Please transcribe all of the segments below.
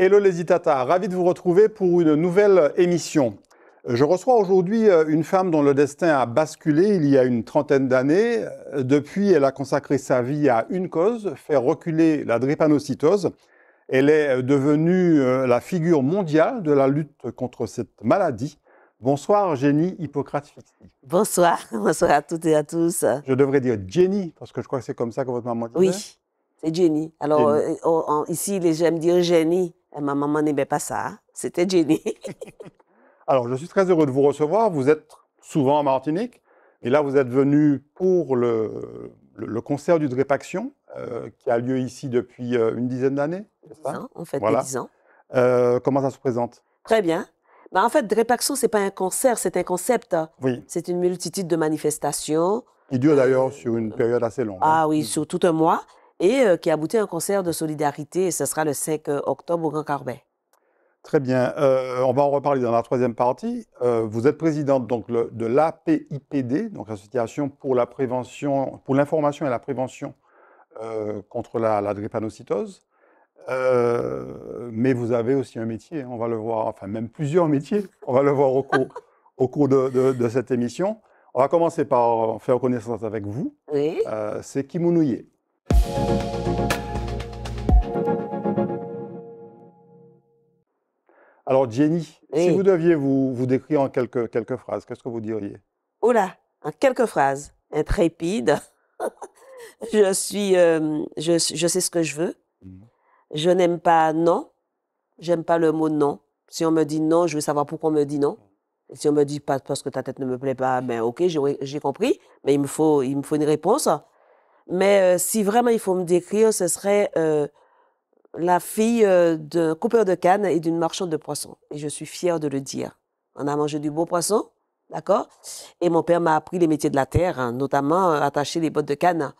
Hello les ravi de vous retrouver pour une nouvelle émission. Je reçois aujourd'hui euh, une femme dont le destin a basculé il y a une trentaine d'années. Euh, depuis, elle a consacré sa vie à une cause, faire reculer la drépanocytose. Elle est euh, devenue la figure mondiale de la lutte contre cette maladie. Bonsoir Jenny Hippocrate Fixi. Bonsoir, bonsoir à toutes et à tous. Je devrais dire Jenny, parce que je crois que c'est comme ça que votre maman dit. Oui, c'est Jenny. Alors ici, les gens Jenny. Eh, ma maman n'aimait pas ça. Hein. C'était Jenny. Alors, je suis très heureux de vous recevoir. Vous êtes souvent en Martinique. Et là, vous êtes venu pour le, concert du Drépaction, euh, qui a lieu ici depuis euh, une dizaine d'années. en fait voilà. Dix ans. Euh, comment ça se présente Très bien. Bah, en fait, Drépaction, ce n'est pas un concert, c'est un concept. Oui. C'est une multitude de manifestations. Qui dure d'ailleurs sur une période assez longue. Hein. Ah oui, sur tout un mois et euh, qui abouti à un concert de solidarité, et ce sera le 5 euh, octobre au Grand Carbet. Très bien. Euh, on va en reparler dans la troisième partie. vous êtes présidente donc, de l'APIPD, donc l'Association pour l'information et la prévention contre la, la drépanocytose. mais vous avez aussi un métier, hein, on va le voir, enfin même plusieurs métiers, on va le voir au cours, au cours de, cette émission. On va commencer par faire connaissance avec vous. Oui. C'est Kimounouye. Alors Jenny, si vous deviez vous, décrire en quelques, quelques phrases, qu'est-ce que vous diriez Oh en quelques phrases, intrépide. je suis, euh, je, je, sais ce que je veux. Mmh. Je n'aime pas non. J'aime pas le mot non. Si on me dit non, je veux savoir pourquoi on me dit non. si on me dit pas parce que ta tête ne me plaît pas, ben ok, j'ai compris. Mais il me faut, il me faut une réponse. Mais euh, si vraiment il faut me décrire, ce serait euh, la fille euh, d'un coupeur de canne et d'une marchande de poissons. Et je suis fière de le dire. On a mangé du beau poisson, d'accord Et mon père m'a appris les métiers de la terre, hein, notamment attacher les bottes de canne.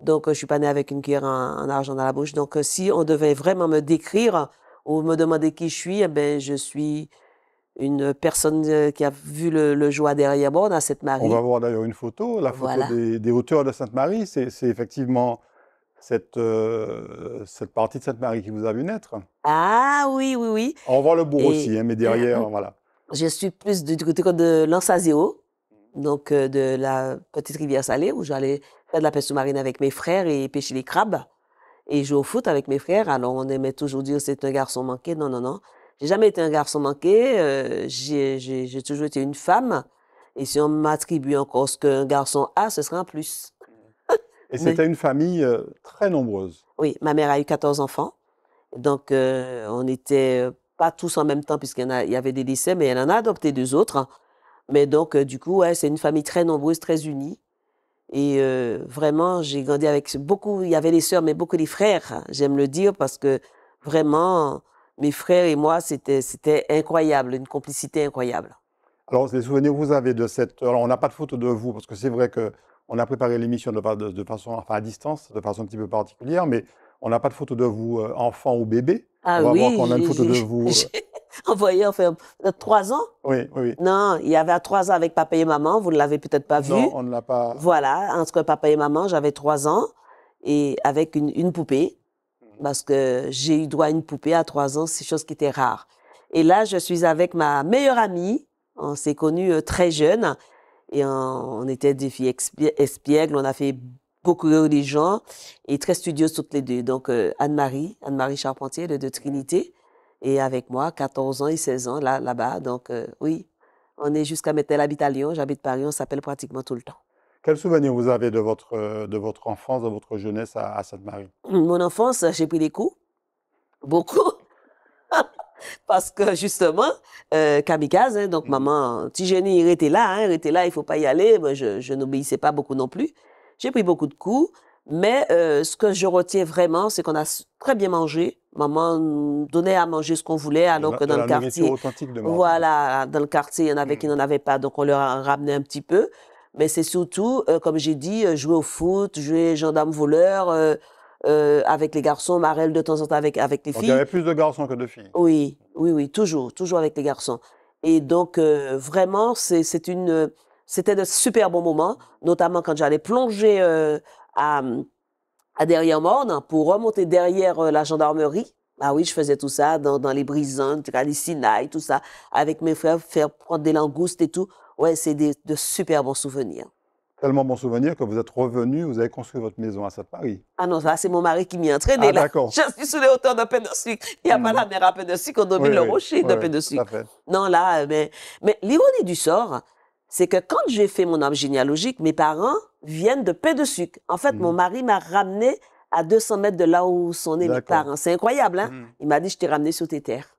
Donc, je suis pas née avec une cuillère en, argent dans la bouche. Donc, si on devait vraiment me décrire ou me demander qui je suis, eh ben, je suis une personne euh, qui a vu le, joie derrière moi dans Sainte-Marie. On va voir d'ailleurs une photo, la photo des, hauteurs de Sainte-Marie. C'est effectivement cette, euh, cette partie de Sainte-Marie qui vous a vu naître. Ah oui, oui, oui. On voit le bourg aussi, hein, mais derrière, voilà. Je suis plus du côté de, l'Ansazéo, donc euh, de la petite rivière salée, où j'allais faire de la pêche sous-marine avec mes frères et pêcher les crabes et jouer au foot avec mes frères. Alors on aimait toujours dire c'est un garçon manqué. Non, non, non. J'ai jamais été un garçon manqué. Euh, j'ai toujours été une femme. Et si on m'attribue encore ce qu'un garçon a, ce serait un plus. Et c'était une famille euh, très nombreuse. Oui, ma mère a eu 14 enfants. Donc, euh, on n'était pas tous en même temps, puisqu'il y, y, avait des décès, mais elle en a adopté deux autres. Mais donc, du coup, ouais, c'est une famille très nombreuse, très unie. Et vraiment, j'ai grandi avec beaucoup. Il y avait les sœurs, mais beaucoup les frères, j'aime le dire, parce que vraiment, mes frères et moi, c'était incroyable, une complicité incroyable. Alors, les souvenirs que vous avez de cette. Alors, on n'a pas de photo de vous, parce que c'est vrai qu'on a préparé l'émission de, de, façon, enfin, à distance, de façon un petit peu particulière, mais on n'a pas de photo de vous, euh, enfant ou bébé. Ah oui. Voir a une photo de vous. envoyé, enfin, trois ans Oui, oui. Non, il y avait trois ans avec papa et maman, vous ne l'avez peut-être pas vu. Non, on ne l'a pas. Voilà, entre papa et maman, j'avais trois ans, et avec une poupée parce que j'ai eu droit à une poupée à trois ans, c'est chose qui était rare. Et là, je suis avec ma meilleure amie. On s'est connue euh, très jeune. et on, était des filles espiègles. On a fait beaucoup de gens, et très studieuses toutes les deux. Donc euh, Anne-Marie, Anne-Marie Charpentier de, de, Trinité et avec moi, 14 ans et 16 ans là là-bas. Donc euh, oui, on est jusqu'à maintenant. Elle habite à Lyon, j'habite Paris. On s'appelle pratiquement tout le temps. Quel souvenir vous avez de votre, euh, de votre enfance, de votre jeunesse à, Sainte-Marie Mon enfance, j'ai pris des coups, beaucoup, parce que justement, euh, kamikaze, hein, donc mm. maman, maman, Tigénie, il était là, hein, il était là, il faut pas y aller, Moi, je, n'obéissais pas beaucoup non plus. J'ai pris beaucoup de coups, mais euh, ce que je retiens vraiment, c'est qu'on a très bien mangé. Maman donnait à manger ce qu'on voulait, alors que dans le quartier, voilà, dans le quartier, il y en avait mm. qui n'en avaient pas, donc on leur a ramené un petit peu mais c'est surtout, euh, comme j'ai dit, euh, jouer au foot, jouer gendarme-voleur, euh, euh, avec les garçons, Marrel de temps en temps avec, avec les filles. Il y avait plus de garçons que de filles. Oui, oui, oui, toujours, toujours avec les garçons. Et donc, vraiment, c'est une, c'était de super bons moments, notamment quand j'allais plonger à, à derrière Morne pour remonter derrière la gendarmerie. Ah oui, je faisais tout ça dans, dans les brisantes, les Sinaï, tout ça, avec mes frères, faire prendre des langoustes et tout ouais, c'est de super bons souvenirs. Tellement bons souvenirs que vous êtes revenu, vous avez construit votre maison à Sainte-Marie. Ah non, c'est mon mari qui m'y a entraîné. Ah, d'accord. Je suis sous les hauteurs de Pé-de-Sucre. Il n'y a mm. pas la mer à Pé-de-Sucre, on domine le rocher rocher de sucre Non, là, euh, mais, mais l'ironie du sort, c'est que quand j'ai fait mon arbre généalogique, mes parents viennent de Pé-de-Sucre. En fait, mon mm. mari m'a ramené à 200 mètres de là où sont nés mes parents. C'est incroyable, hein? Mm. Il m'a dit, je t'ai ramené sur tes terres.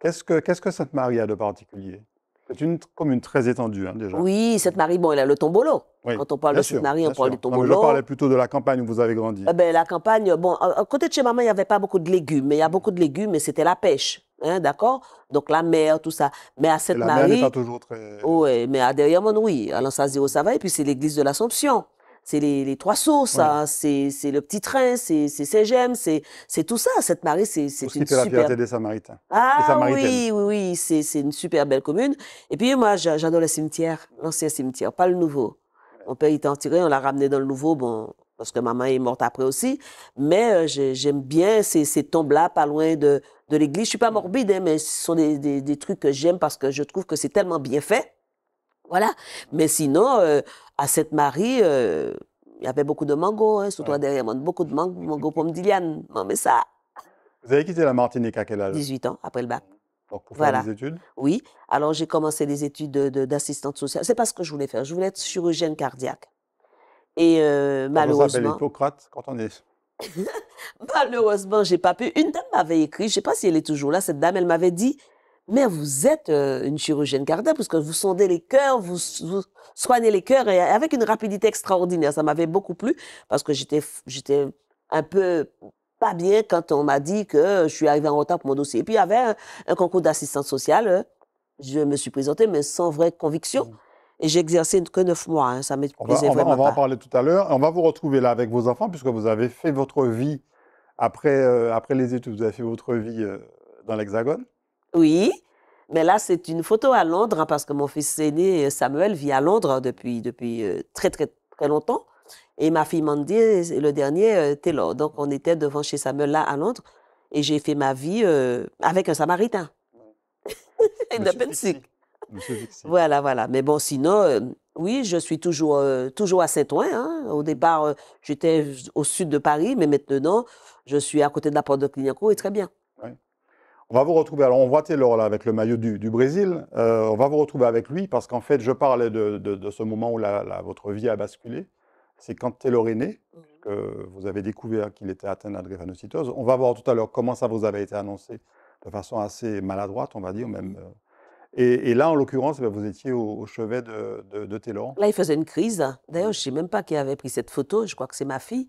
Qu'est-ce que, qu'est-ce que Sainte-Marie a de particulier? C'est une commune très étendue, hein, déjà. Oui, cette marie bon, elle a le tombolo. Quand on parle de cette marie on parle du tombolo. je parlais plutôt de la campagne où vous avez grandi. Eh ben, la campagne, bon, à côté de chez maman, il n'y avait pas beaucoup de légumes, mais il y a beaucoup de légumes, mais c'était la pêche. Hein, d'accord Donc la mer, tout ça. Mais à cette marie La n'est pas toujours très. Oui, mais à derrière mon oui. Alors ça se ça va. Et puis c'est l'église de l'Assomption c'est les, trois sauts, ça. Hein. C'est le petit train, c'est j'aime, c'est tout ça. Cette marée, c'est une super... la fierté des Samaritains. Ah oui, oui, oui, c'est une super belle commune. Et puis moi, j'adore le cimetière, l'ancien cimetière, pas le nouveau. Mon père était en on l'a ramené dans le nouveau, bon, parce que maman est morte après aussi. Mais euh, j'aime bien ces, tombes-là, pas loin de, de l'église. Je suis pas morbide, hein, mais ce sont des, des, trucs que j'aime parce que je trouve que c'est tellement bien fait. Voilà. Mais sinon, euh, à cette marie euh, il y avait beaucoup de mango, hein, surtout derrière moi, beaucoup de mangos, mangos pomme d'Iliane. Non, mais ça. Vous avez quitté la Martinique à quel âge 18 ans, après le bac. Donc, pour faire des études Oui. Alors, j'ai commencé des études d'assistante de, de, sociale. C'est pas ce que je voulais faire. Je voulais être chirurgienne cardiaque. Et euh, malheureusement... on malheureusement. quand on est. malheureusement, j'ai pas pu. Une dame m'avait écrit, je sais pas si elle est toujours là, cette dame, elle m'avait dit mais vous êtes euh, une chirurgienne cardiaque que vous sondez les cœurs, vous, soignez les cœurs et avec une rapidité extraordinaire. Ça m'avait beaucoup plu parce que j'étais, j'étais un peu pas bien quand on m'a dit que je suis arrivée en retard pour mon dossier. Et puis il y avait un, concours d'assistance sociale. Euh, je me suis présentée, mais sans vraie conviction. Mmh. Et j'ai exercé que neuf mois. Hein, ça m'est on on va, en parler tout à l'heure. On va vous retrouver là avec vos enfants, puisque vous avez fait votre vie après, euh, après les études. Vous avez fait votre vie dans l'Hexagone. Oui, mais là, c'est une photo à Londres, hein, parce que mon fils aîné, euh, Samuel, vit à Londres hein, depuis, depuis euh, très, très, très longtemps. Et ma fille Mandy, euh, le dernier, était Taylor. Donc, on était devant chez Samuel, là, à Londres. Et j'ai fait ma vie avec un samaritain. de Voilà, voilà. Mais bon, sinon, oui, je suis toujours, toujours à Saint-Ouen. Hein. Au départ, j'étais au sud de Paris, mais maintenant, je suis à côté de la porte de Clignancourt et très bien. On va vous retrouver, alors on voit Taylor là avec le maillot du, Brésil, euh, on va vous retrouver avec lui parce qu'en fait, je parlais de, ce moment où la, votre vie a basculé. C'est quand Taylor est né, que vous avez découvert qu'il était atteint d'adréphanocytose. On va voir tout à l'heure comment ça vous avait été annoncé de façon assez maladroite, on va dire même. Euh. Et, là, en l'occurrence, ben, vous étiez au, chevet de, de, de Taylor. Là, il faisait une crise. D'ailleurs, je ne sais même pas qui avait pris cette photo, je crois que c'est ma fille.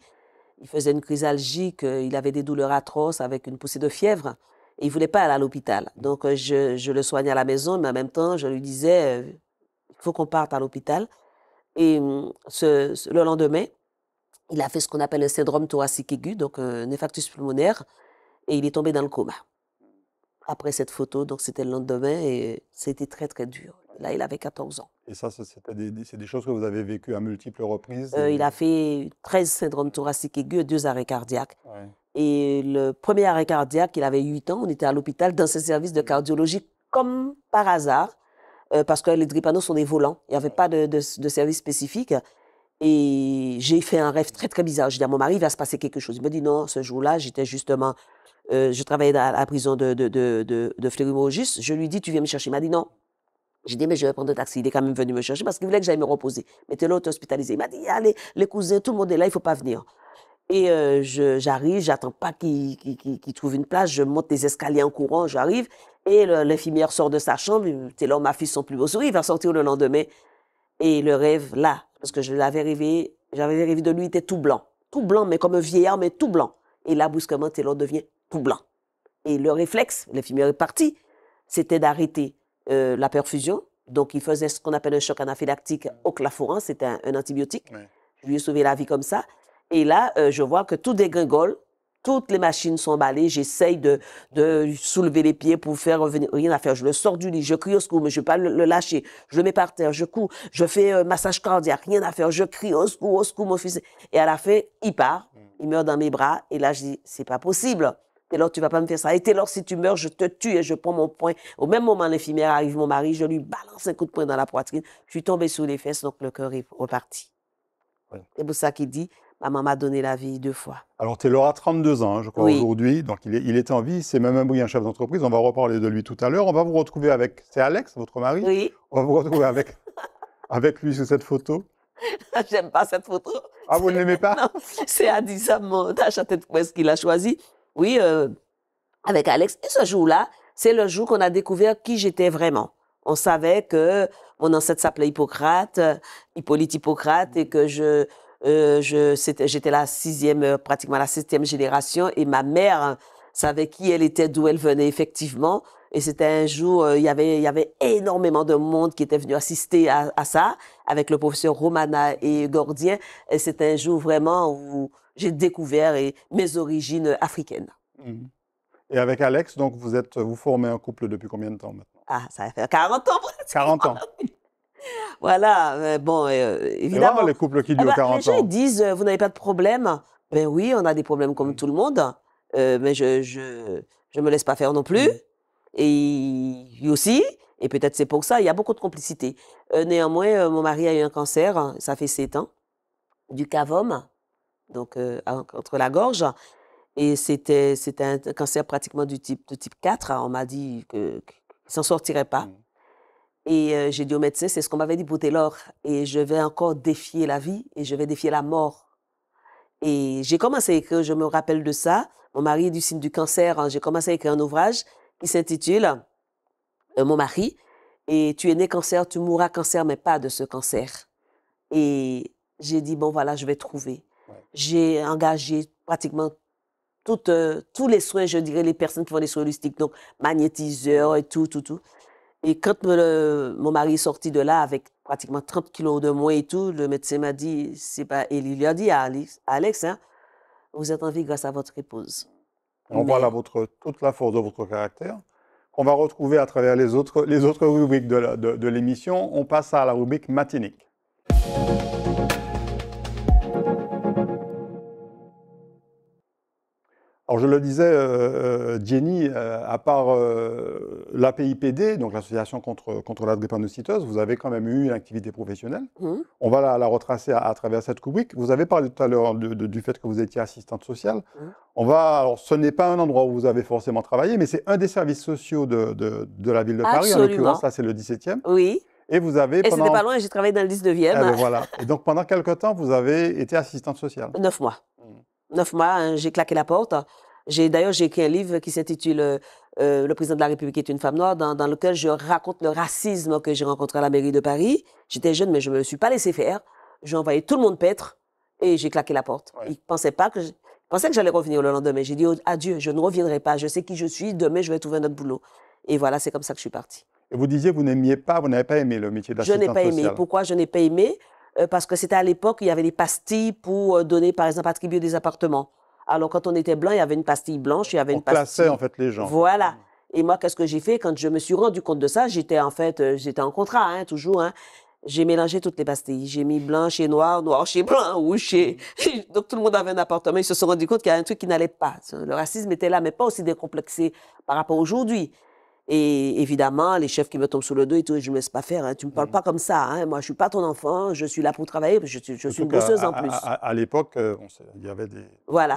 Il faisait une crise algique, euh, il avait des douleurs atroces avec une poussée de fièvre. Il il voulait pas aller à l'hôpital. Donc, euh, je, le soignais à la maison, mais en même temps, je lui disais, euh, il faut qu'on parte à l'hôpital. Et hum, ce, le lendemain, il a fait ce qu'on appelle un syndrome thoracique aigu, donc euh, un infarctus pulmonaire, et il est tombé dans le coma. Après cette photo, donc c'était le lendemain, et c'était très très dur. Là, il avait 14 ans. Et ça, c'est des, choses que vous avez vécues à multiples reprises Il a fait 13 syndromes thoraciques aigus, deux arrêts cardiaques. Et le premier arrêt cardiaque, il avait 8 ans, on était à l'hôpital dans ce service de cardiologie comme par hasard, euh, parce que les drépanos sont des volants, il n'y avait pas de, de, service spécifique. Et j'ai fait un rêve très très bizarre. Je dis à mon mari, il va se passer quelque chose. Il me dit non, ce jour-là, j'étais justement, euh, je travaillais à la prison de, de, de, de Je lui dis, tu viens me chercher. Il m'a dit non, j'ai dit, mais je vais prendre un taxi. Il est quand même venu me chercher parce qu'il voulait que j'aille me reposer. Mais tu l'autre hospitalisé. Il m'a dit, allez, les cousins, tout le monde est là, il ne faut pas venir. Et euh, j'arrive, j'arrive, j'attends pas qu'il trouve une place, je monte les escaliers en courant, j'arrive, et l'infirmière sort de sa chambre, c'est là ma fille son plus beau sourire, il va sortir le lendemain. Et le rêve, là, parce que je l'avais rêvé, j'avais rêvé de lui, il était tout blanc, tout blanc, mais comme un vieillard, mais tout blanc. Et là, brusquement, Taylor devient tout blanc. Et le réflexe, l'infirmière est partie, c'était d'arrêter euh, la perfusion. Donc, il faisait ce qu'on appelle un choc anaphylactique au claforan, c'était un, antibiotique. Je lui ai sauvé la vie comme ça. Et là, euh, je vois que tout dégringole. Toutes les machines sont emballées. J'essaye de, de, soulever les pieds pour faire revenir. Rien à faire. Je le sors du lit. Je crie au secours, mais je ne vais pas le, lâcher. Je le mets par terre. Je cours. Je fais un euh, massage cardiaque. Rien à faire. Je crie au secours, au secours, mon fils. Et à la fin, il part. Mm. Il meurt dans mes bras. Et là, je dis, c'est pas possible. alors, tu vas pas me faire ça. Et si tu meurs, je te tue et je prends mon poing. Au même moment, l'infirmière arrive, mon mari, je lui balance un coup de poing dans la poitrine. Je suis tombée sous les fesses, donc le cœur est reparti. C'est pour ça qu'il dit, Ma Maman m'a donné la vie deux fois. Alors, tu a 32 ans, hein, je crois, aujourd'hui. Donc, il est, il en vie. C'est même un brillant chef d'entreprise. On va reparler de lui tout à l'heure. On va vous retrouver avec. C'est Alex, votre mari Oui. On va vous retrouver avec, avec lui sur cette photo. J'aime pas cette photo. Ah, vous ne l'aimez pas Non, c'est Addison Montage tête ce qu'il a choisi. Oui, euh, avec Alex. Et ce jour-là, c'est le jour qu'on a découvert qui j'étais vraiment. On savait que mon ancêtre s'appelait Hippocrate, euh, Hippolyte Hippocrate, et que je, euh, J'étais la sixième, euh, pratiquement la septième génération, et ma mère savait qui elle était, d'où elle venait effectivement. Et c'était un jour, euh, il y avait, il y avait énormément de monde qui était venu assister à, à ça avec le professeur Romana et Gordien. Et c'était un jour vraiment où j'ai découvert mes origines africaines. Mmh. Et avec Alex, donc vous êtes, vous formez un couple depuis combien de temps maintenant Ah, ça fait faire 40 ans. 40 ans. Voilà, euh, bon, euh, évidemment. les couples qui durent 40 eh ben, ans. Les gens disent, euh, vous n'avez pas de problème. Ben oui, on a des problèmes comme mmh. tout le monde, mais je, je, me laisse pas faire non plus. Mmh. Et lui aussi, et peut-être c'est pour ça, il y a beaucoup de complicité. néanmoins, mon mari a eu un cancer, ça fait 7 ans, du cavum, donc entre la gorge. Et c'était un cancer pratiquement du type, de type 4. On m'a dit qu'il ne s'en sortirait pas. Mmh. Et euh, j'ai dit au médecin, c'est ce qu'on m'avait dit pour Taylor. Et je vais encore défier la vie et je vais défier la mort. Et j'ai commencé à écrire, je me rappelle de ça. Mon mari est du signe du cancer. Hein. j'ai commencé à écrire un ouvrage qui s'intitule euh, Mon mari. Et tu es né cancer, tu mourras cancer, mais pas de ce cancer. Et j'ai dit, bon voilà, je vais trouver. J'ai engagé pratiquement toutes, euh, tous les soins, je dirais, les personnes qui font les soins holistiques, donc magnétiseurs et tout, tout, tout. Et quand mon mari est sorti de là avec pratiquement 30 kilos de moins et tout, le médecin m'a dit, c'est pas, et il a dit à Alex, hein, vous êtes en vie grâce à votre épouse. On voit là toute la force de votre caractère, On va retrouver à travers les autres, les autres rubriques de l'émission. On passe à la rubrique matinique. Alors je le disais, euh, euh, Jenny, euh, à part l'APIPD, donc l'association contre, contre la drépanocyteuse, vous avez quand même eu une activité professionnelle. Mmh. On va la, retracer à, travers cette rubrique. Vous avez parlé tout à l'heure du fait que vous étiez assistante sociale. Mmh. On va, alors ce n'est pas un endroit où vous avez forcément travaillé, mais c'est un des services sociaux de, la ville de Paris, Absolument. en l'occurrence, ça, c'est le 17e. Oui. Et vous avez. Et c'était pas loin, j'ai travaillé dans le 19e. Ah eh ben, voilà. Et donc pendant quelques temps, vous avez été assistante sociale. Neuf mois. Mmh neuf mois, hein, j'ai claqué la porte. J'ai d'ailleurs j'ai écrit un livre qui s'intitule euh, euh, Le président de la République est une femme noire, dans, lequel je raconte le racisme que j'ai rencontré à la mairie de Paris. J'étais jeune, mais je ne me suis pas laissé faire. J'ai envoyé tout le monde paître et j'ai claqué la porte. Ils pensaient pas que que j'allais revenir le lendemain. J'ai dit adieu, je ne reviendrai pas. Je sais qui je suis. Demain, je vais trouver un autre boulot. Et voilà, c'est comme ça que je suis partie. Et vous disiez, vous n'aimiez pas, vous n'avez pas aimé le métier d'assistante sociale. Je n'ai pas aimé. Pourquoi je n'ai pas aimé euh, parce que c'était à l'époque, il y avait des pastilles pour euh, donner, par exemple, attribuer des appartements. Alors, quand on était blanc, il y avait une pastille blanche, il y avait une pastille. On en fait, les gens. Voilà. Mm. Et moi, qu'est-ce que j'ai fait Quand je me suis rendu compte de ça, j'étais, en fait, euh, j'étais en contrat, hein, toujours, hein. J'ai mélangé toutes les pastilles. J'ai mis blanc chez noir, noir chez blanc, ou chez... Donc, tout le monde avait un appartement. Ils se sont rendus compte qu'il y avait un truc qui n'allait pas. Le racisme était là, mais pas aussi décomplexé par rapport aujourd'hui. Et évidemment, les chefs qui me tombent sur le dos et tout, je ne me laisse pas faire. Hein. Tu ne me parles mm. pas comme ça. Hein. Moi, je ne suis pas ton enfant. Je suis là pour travailler. Je, suis une bosseuse en plus. À, l'époque, euh, il y avait des,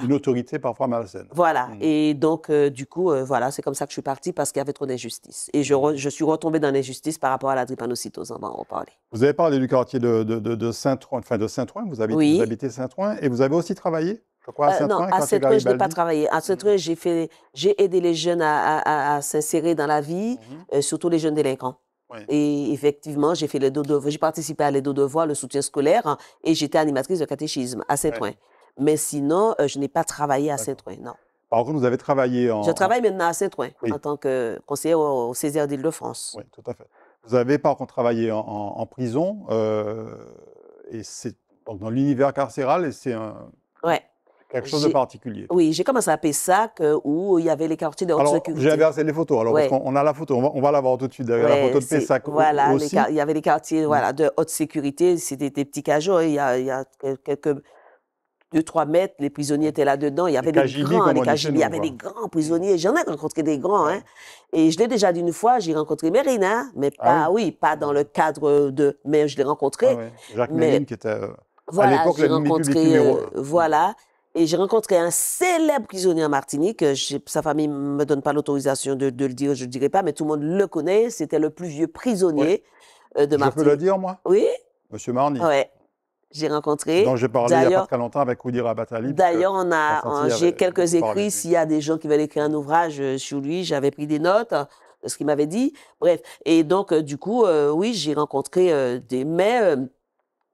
une autorité parfois malsaine. Voilà. Mm. Et donc, euh, du coup, euh, voilà, c'est comme ça que je suis partie parce qu'il y avait trop d'injustice. Et mm. je, suis retombée dans l'injustice par rapport à la drépanocytose. On va en reparler. Vous avez parlé du quartier de, Saint-Ouen. Enfin, de Saint-Ouen. Vous, vous habitez Saint-Ouen. Et vous avez aussi travaillé euh, non, à saint ouen je n'ai pas travaillé. À saint mmh. ouen j'ai aidé les jeunes à, s'insérer dans la vie, mmh euh, surtout les jeunes délinquants. Et effectivement, j'ai fait les devoirs. J'ai participé à les deux devoirs, le soutien scolaire, et j'étais animatrice de catéchisme à Saint-Ouen. Mais sinon, euh, je n'ai pas travaillé à Saint-Ouen, non. Par contre, vous avez travaillé en. Je travaille maintenant à Saint-Ouen en tant que conseiller au, Césaire d'Île-de-France. Oui, tout à fait. Vous avez par contre travaillé en, prison, et c'est dans l'univers carcéral, et c'est un. Ouais. Quelque chose de particulier. Oui, j'ai commencé à Pessac où il y avait les quartiers de haute alors, sécurité. J'ai inversé les photos. Alors, parce qu'on a la photo, on va, la voir tout de suite derrière la photo de Pessac. Voilà, il y avait les quartiers mm. voilà, de haute sécurité. C'était des petits cajots. Hein. Il y a, quelques. 2-3 mètres, les prisonniers étaient là-dedans. Il y avait des grands, il y avait des grands prisonniers. Mm. J'en ai rencontré des grands. Hein. Et je l'ai déjà dit une fois, j'ai rencontré Mérina, mais ah pas, oui. pas dans mm. le cadre de. Mais je l'ai rencontré. Ah Jacques Mérine, qui était. Euh, à l'époque, le rencontré, numéro... Euh, voilà. Et j'ai rencontré un célèbre prisonnier en Martinique. Euh, sa famille me donne pas l'autorisation de, le dire, je ne dirai pas, mais tout le monde le connaît. C'était le plus vieux prisonnier euh, de Martinique. Je peux le dire, moi Oui. Monsieur Marny. Oui, J'ai rencontré. Donc j'ai parlé il n'y a pas très longtemps avec Oudira Batali. D'ailleurs, on a, euh, j'ai quelques écrits. S'il y a des gens qui veulent écrire un ouvrage sur lui, j'avais pris des notes de ce qu'il m'avait dit. Bref. Et donc, du coup, oui, j'ai rencontré des. Mais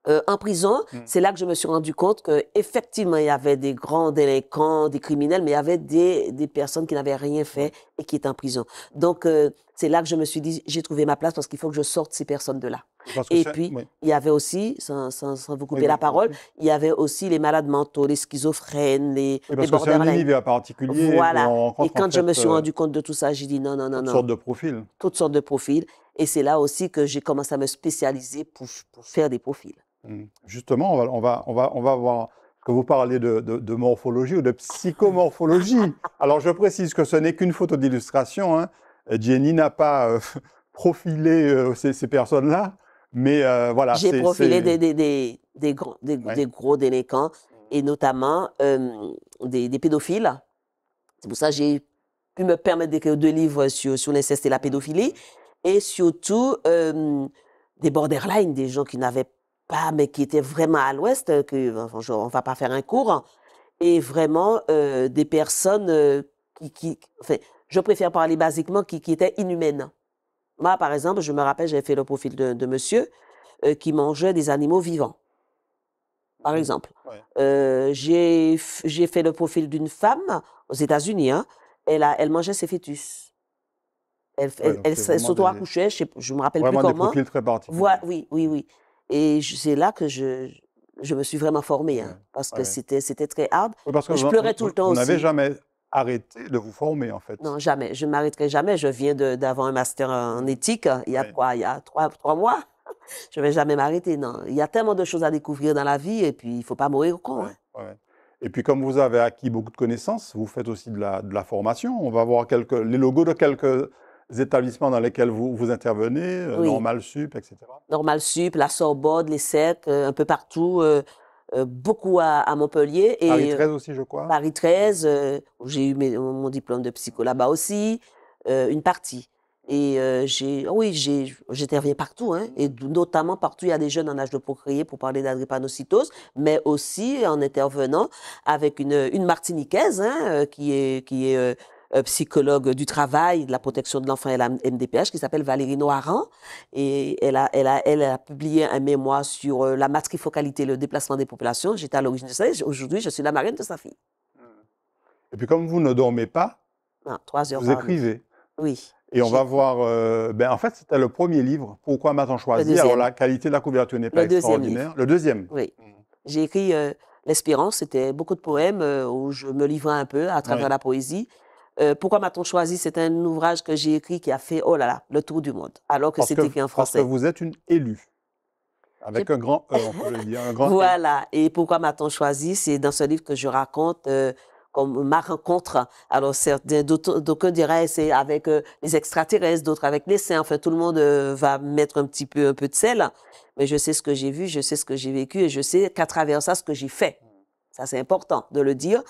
euh, en prison, mm. c'est là que je me suis rendu compte que effectivement il y avait des grands délinquants, des criminels, mais il y avait des, des personnes qui n'avaient rien fait et qui étaient en prison. Donc euh, c'est là que je me suis dit j'ai trouvé ma place parce qu'il faut que je sorte ces personnes de là. Et puis il y avait aussi, sans, sans, vous couper la parole, il y avait aussi les malades mentaux, les schizophrènes, les, et les particulier. Voilà. Et, quand je me suis euh, rendu compte de tout ça, j'ai dit non non non toutes non. Toutes sortes de profils. Toutes sortes de profils. Et c'est là aussi que j'ai commencé à me spécialiser pour, pour faire des profils. Mmh. Justement, on va, on va, on va, voir que vous parlez de, morphologie ou de psychomorphologie. Alors, je précise que ce n'est qu'une photo d'illustration. Hein. Jenny n'a pas euh, profilé euh, ces, personnes-là, mais euh, voilà. J'ai profilé des, gros, délinquants mmh. et notamment des, pédophiles. C'est pour ça que j'ai pu me permettre d'écrire deux livres sur, sur l'inceste et la mmh. pédophilie et surtout des borderline, des gens qui n'avaient pas mais qui étaient vraiment à l'ouest, euh, que euh, ne on va pas faire un cours, hein. et vraiment euh, des personnes qui, qui, enfin, je préfère parler basiquement, qui, qui étaient inhumaines. Moi, par exemple, je me rappelle, j'ai fait le profil de, monsieur qui mangeait des animaux vivants, par mmh. exemple. j'ai fait le profil d'une femme aux États-Unis. Hein, elle, a, elle mangeait ses fœtus. Elle, elle, elle s'auto-accouchait, je ne me rappelle plus comment. Des très particuliers. oui, oui, oui. Et c'est là que je, je me suis vraiment formée, hein, parce que c'était, c'était très hard. je pleurais tout le temps vous aussi. Vous n'avez jamais arrêté de vous former, en fait Non, jamais. Je ne m'arrêterai jamais. Je viens d'avoir un master en éthique, hein, il y a quoi, il y a trois, trois mois. je ne vais jamais m'arrêter, non. Il y a tellement de choses à découvrir dans la vie, et puis il ne faut pas mourir au con. Hein. Et puis, comme vous avez acquis beaucoup de connaissances, vous faites aussi de la, de la formation. On va voir quelques, les logos de quelques établissements dans lesquels vous, vous intervenez, euh, Normal Sup, etc. Normal Sup, la Sorbonne, les SEC, euh, un peu partout, euh, beaucoup à, Montpellier. Et, Paris 13 aussi, je crois. Paris 13, j'ai eu mon diplôme de psycho là-bas aussi, une partie. Et j'ai, ah oui, j'interviens partout, hein, et notamment partout, il y a des jeunes en âge de procréer pour parler d'adrépanocytose, mais aussi en intervenant avec une, une Martiniquaise hein, qui est, qui est euh, psychologue du travail, de la protection de l'enfant et la MDPH, qui s'appelle Valérie Noiran. Et elle a, elle, a, elle a publié un mémoire sur euh, la matrifocalité, le déplacement des populations. J'étais à l'origine de ça. Aujourd'hui, je suis la marraine de sa fille. Et puis comme vous ne dormez pas, ah, vous écrivez. Oui. Et on va voir. Euh, ben en fait, c'était le premier livre. Pourquoi m'a-t-on choisi Alors la qualité de la couverture n'est pas extraordinaire. Le deuxième. Oui. Mm. J'ai écrit l'espérance. C'était beaucoup de poèmes où je me livrais un peu à travers la poésie. Euh, pourquoi m'a-t-on choisi C'est un ouvrage que j'ai écrit qui a fait, oh là là, le tour du monde, alors que c'était écrit en français. Parce que vous êtes une élue. Avec un grand E, on peut le dire. Un grand e. voilà. Et pourquoi m'a-t-on choisi C'est dans ce livre que je raconte euh, comme ma rencontre. Alors, certains, d'aucuns diraient c'est avec euh, les extraterrestres, d'autres avec les saints. Enfin, tout le monde va mettre un petit peu, un peu de sel. Mais je sais ce que j'ai vu, je sais ce que j'ai vécu et je sais qu'à travers ça, ce que j'ai fait. Ça, c'est important de le dire.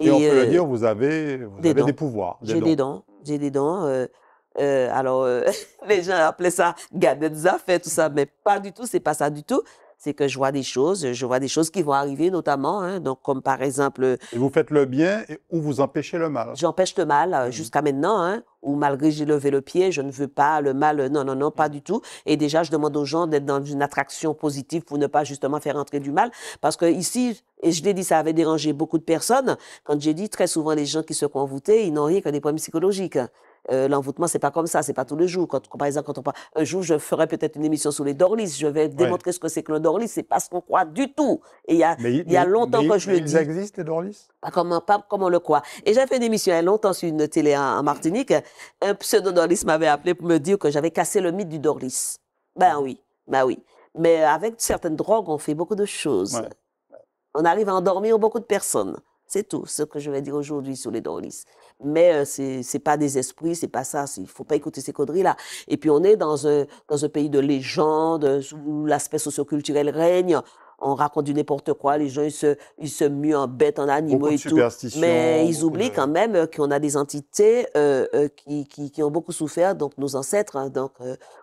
Et, on peut le euh, dire, vous avez, vous des, avez des pouvoirs. J'ai des dents, J'ai des dents. Euh, euh, alors, les gens appelaient ça gadetza, fait tout ça, mais pas du tout, c'est pas ça du tout c'est que je vois des choses, je vois des choses qui vont arriver notamment, hein, donc comme par exemple... Et vous faites le bien ou vous empêchez le mal J'empêche le mal mmh. jusqu'à maintenant, hein, ou malgré j'ai levé le pied, je ne veux pas le mal, non, non, non, pas mmh. du tout. Et déjà, je demande aux gens d'être dans une attraction positive pour ne pas justement faire entrer du mal, parce que ici, et je l'ai dit, ça avait dérangé beaucoup de personnes, quand j'ai dit très souvent les gens qui se convoutaient, ils n'ont rien que des problèmes psychologiques. L'envoûtement, euh, L'envoûtement, c'est pas comme ça, c'est pas tous les jours. par exemple, quand on parle, un jour, je ferai peut-être une émission sur les Dorlis, je vais démontrer ce que c'est que le Dorlis, c'est pas ce qu'on croit du tout. il y a, longtemps que je le ils dis. Ils existent, les Dorlis Pas comme, on le croit. Et j'avais fait une émission il y a longtemps sur une télé en, Martinique. Un pseudo-Dorlis m'avait appelé pour me dire que j'avais cassé le mythe du Dorlis. Ben oui, ben oui. Mais avec certaines drogues, on fait beaucoup de choses. On arrive à endormir beaucoup de personnes. C'est tout ce que je vais dire aujourd'hui sur les Dorlis. Mais euh, ce c'est pas des esprits, c'est pas ça. Il faut pas écouter ces conneries-là. Et puis on est dans un dans un pays de légende euh, où l'aspect socioculturel règne. On raconte du n'importe quoi. Les gens ils se ils se muent en bêtes, en animaux et tout. Mais ils oublient quand même euh, qu'on a des entités qui, qui, ont beaucoup souffert, donc nos ancêtres. Hein. Donc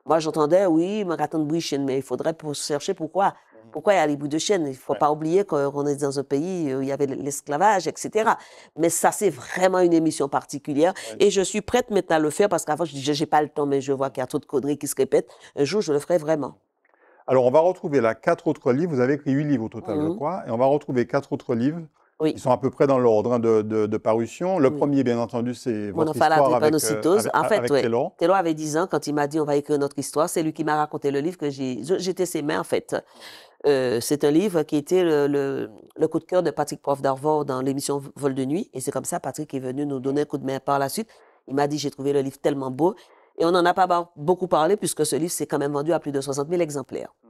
moi j'entendais oui, mais il faudrait pour chercher pourquoi. Pourquoi a les bouts de chaîne Il ne faut pas oublier qu'on est dans un pays où il y avait l'esclavage, etc. Mais ça, c'est vraiment une émission particulière. Et je suis prête maintenant à le faire parce qu'avant, je disais, j'ai pas le temps, mais je vois qu'il y a trop de conneries qui se répètent. Un jour, je le ferai vraiment. Alors, on va retrouver là quatre autres livres. Vous avez écrit huit livres au total, je mmh crois. Et on va retrouver quatre autres livres. qui sont à peu près dans l'ordre hein, de, parution. Le mmh. premier, bien entendu, c'est votre histoire avec, euh, En fait, avait dix ans quand il m'a dit on va écrire notre histoire. C'est lui qui m'a raconté le livre que J'étais ses mains, en fait. Euh, c'est un livre qui était le, le, coup de cœur de Patrick Prof d'Arvor dans l'émission Vol de nuit. Et c'est comme ça, Patrick est venu nous donner un coup de main par la suite. Il m'a dit, j'ai trouvé le livre tellement beau. Et on n'en a pas ben, beaucoup parlé puisque ce livre s'est quand même vendu à plus de 60 000 exemplaires. Mmh.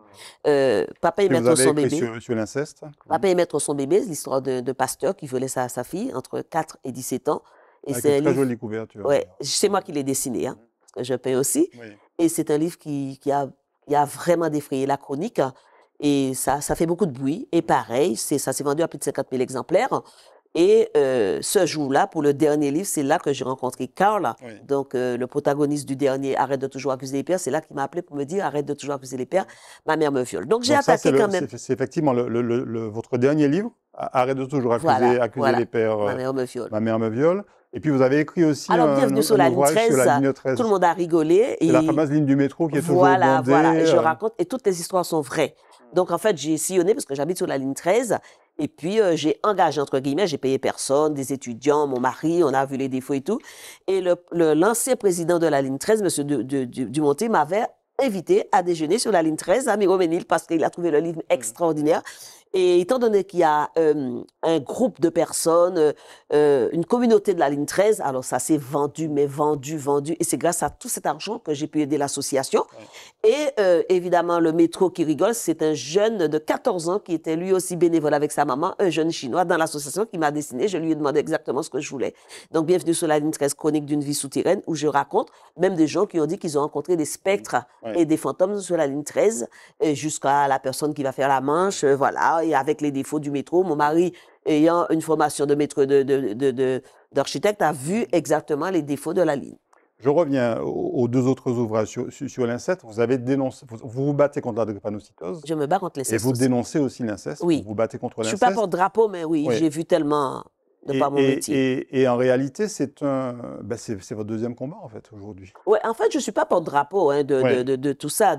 Euh, Papa et mettre son bébé. Sur, l'inceste. Papa y mettre son bébé, l'histoire de, Pasteur qui voulait à sa fille entre 4 et 17 ans. Et ah, c'est une très jolie couverture. Ouais, c'est moi qui l'ai dessiné. Hein. Mmh. Je peins aussi. Et c'est un livre qui, a, vraiment défrayé la chronique. Et ça, ça fait beaucoup de bruit. Et pareil, c'est, ça s'est vendu à plus de 50 000 exemplaires. Et euh, ce jour-là, pour le dernier livre, c'est là que j'ai rencontré Carl, donc euh, le protagoniste du dernier Arrête de toujours accuser les pères. C'est là qu'il m'a appelé pour me dire Arrête de toujours accuser les pères, ma mère me viole. Donc j'ai attaqué quand même. C'est effectivement le, votre dernier livre, Arrête de toujours accuser, accuser les pères. Euh, ma mère me viole. Et puis vous avez écrit aussi Alors, bienvenue sur, la ligne 13, Tout le monde a rigolé. Et... la fameuse ligne du métro qui est toujours Voilà, voilà. Je raconte et toutes les histoires sont vraies. Donc, en fait, j'ai sillonné parce que j'habite sur la ligne 13. Et puis, euh, j'ai engagé, entre guillemets, j'ai payé personne, des étudiants, mon mari, on a vu les défauts et tout. Et l'ancien le, président de la ligne 13, M. Dumonté, m'avait invité à déjeuner sur la ligne 13 à Miro-Ménil parce qu'il a trouvé le livre extraordinaire. Et étant donné qu'il y a un groupe de personnes, une communauté de la ligne 13, alors ça s'est vendu, mais vendu, vendu. Et c'est grâce à tout cet argent que j'ai pu aider l'association. Et évidemment, le métro qui rigole, c'est un jeune de 14 ans qui était lui aussi bénévole avec sa maman, un jeune chinois dans l'association qui m'a dessiné. Je lui ai demandé exactement ce que je voulais. Donc, bienvenue sur la ligne 13 chronique d'une vie souterraine où je raconte même des gens qui ont dit qu'ils ont rencontré des spectres et des fantômes sur la ligne 13 jusqu'à la personne qui va faire la manche. voilà et avec les défauts du métro, mon mari ayant une formation de métro d'architecte de, de, de, a vu exactement les défauts de la ligne. Je reviens aux deux autres ouvrages sur, l'inceste. Vous avez dénoncé, vous, vous, battez contre la drépanocytose. Je me bats contre l'inceste. Et vous dénoncez aussi l'inceste. Oui. Vous vous battez contre l'inceste. Je suis pas pour drapeau, mais oui. j'ai vu tellement de et, Et, en réalité, ben, c'est c'est, votre deuxième combat en fait aujourd'hui. Ouais, en fait, je suis pas porte-drapeau hein, de, de, tout ça,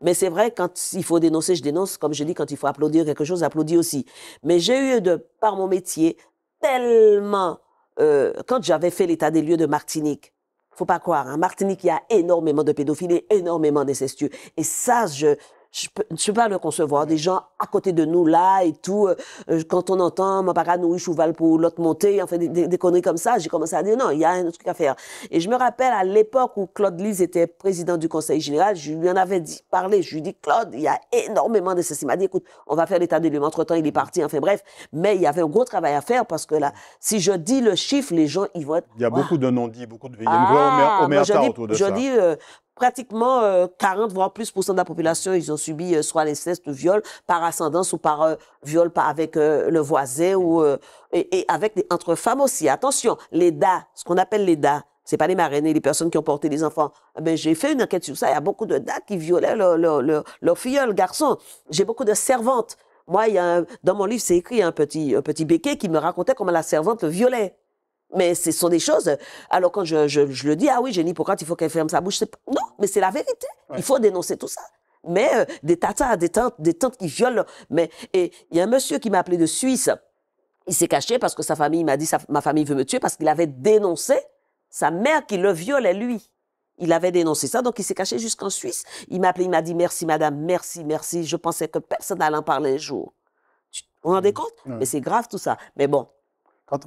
mais c'est vrai quand il faut dénoncer, je dénonce. Comme je dis, quand il faut applaudir quelque chose, j'applaudis aussi. Mais j'ai eu de par mon métier tellement euh, quand j'avais fait l'état des lieux de Martinique. Faut pas croire, hein, Martinique, il y a énormément de pédophiles, énormément d'incestueux. Et ça, je, ne peux, pas le concevoir. Des gens à côté de nous là et tout. Euh, euh, quand on entend nourrit Chouval pour l'autre montée, enfin des, des, conneries comme ça, j'ai commencé à dire non, il y a un autre truc à faire. Et je me rappelle à l'époque où Claude Lise était président du Conseil général, je lui en avais dit, parlé, je lui ai dit Claude, il y a énormément de ceci. Il m'a dit écoute, on va faire l'état des lieux. Entre temps, il est parti. Enfin bref, mais il y avait un gros travail à faire parce que là, si je dis le chiffre, les gens ils vont. il y a beaucoup de non-dits, beaucoup de. Il y a une autour de je Dis, euh, pratiquement 40 voire plus pour de la population ils ont subi soit l'inceste ou viol par ascendance ou par euh, viol par, avec euh, le voisin ou euh, et, avec entre femmes aussi. Attention, les DA, ce qu'on appelle les DA, c'est pas les marraines les personnes qui ont porté les enfants. Mais eh ben, j'ai fait une enquête sur ça. Il y a beaucoup de DA qui violaient leur, leur, le garçon. J'ai beaucoup de servantes. Moi, il y a dans mon livre, c'est écrit un petit, petit béquet qui me racontait comment la servante le violait. Mais ce sont des choses. Alors quand je, je, le dis, ah oui, Jenny, pourquoi il faut qu'elle ferme sa bouche Non, mais c'est la vérité. Il faut dénoncer tout ça mais euh, des tatas, des tantes, des tantes qui violent. Mais et il y a un monsieur qui m'a appelé de Suisse. Il s'est caché parce que sa famille m'a dit ma famille veut me tuer parce qu'il avait dénoncé sa mère qui le violait lui. Il avait dénoncé ça, donc il s'est caché jusqu'en Suisse. Il m'a appelé, il m'a dit merci madame, merci, merci. Je pensais que personne n'allait en parler un jour. vous vous rendez mm. compte Mais c'est grave tout ça. Mais bon,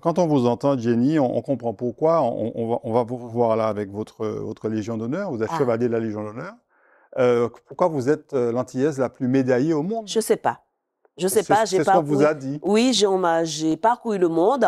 quand, on vous entend, Jenny, on, comprend pourquoi. On, va, vous voir là avec votre, euh, votre Légion d'honneur. Vous êtes ah. chevalier de la Légion d'honneur. Euh, pourquoi vous êtes euh, l'antillaise la plus médaillée au monde Je ne sais pas. Je sais pas, j'ai qu'on vous a dit. Oui, j'ai parcouru le monde.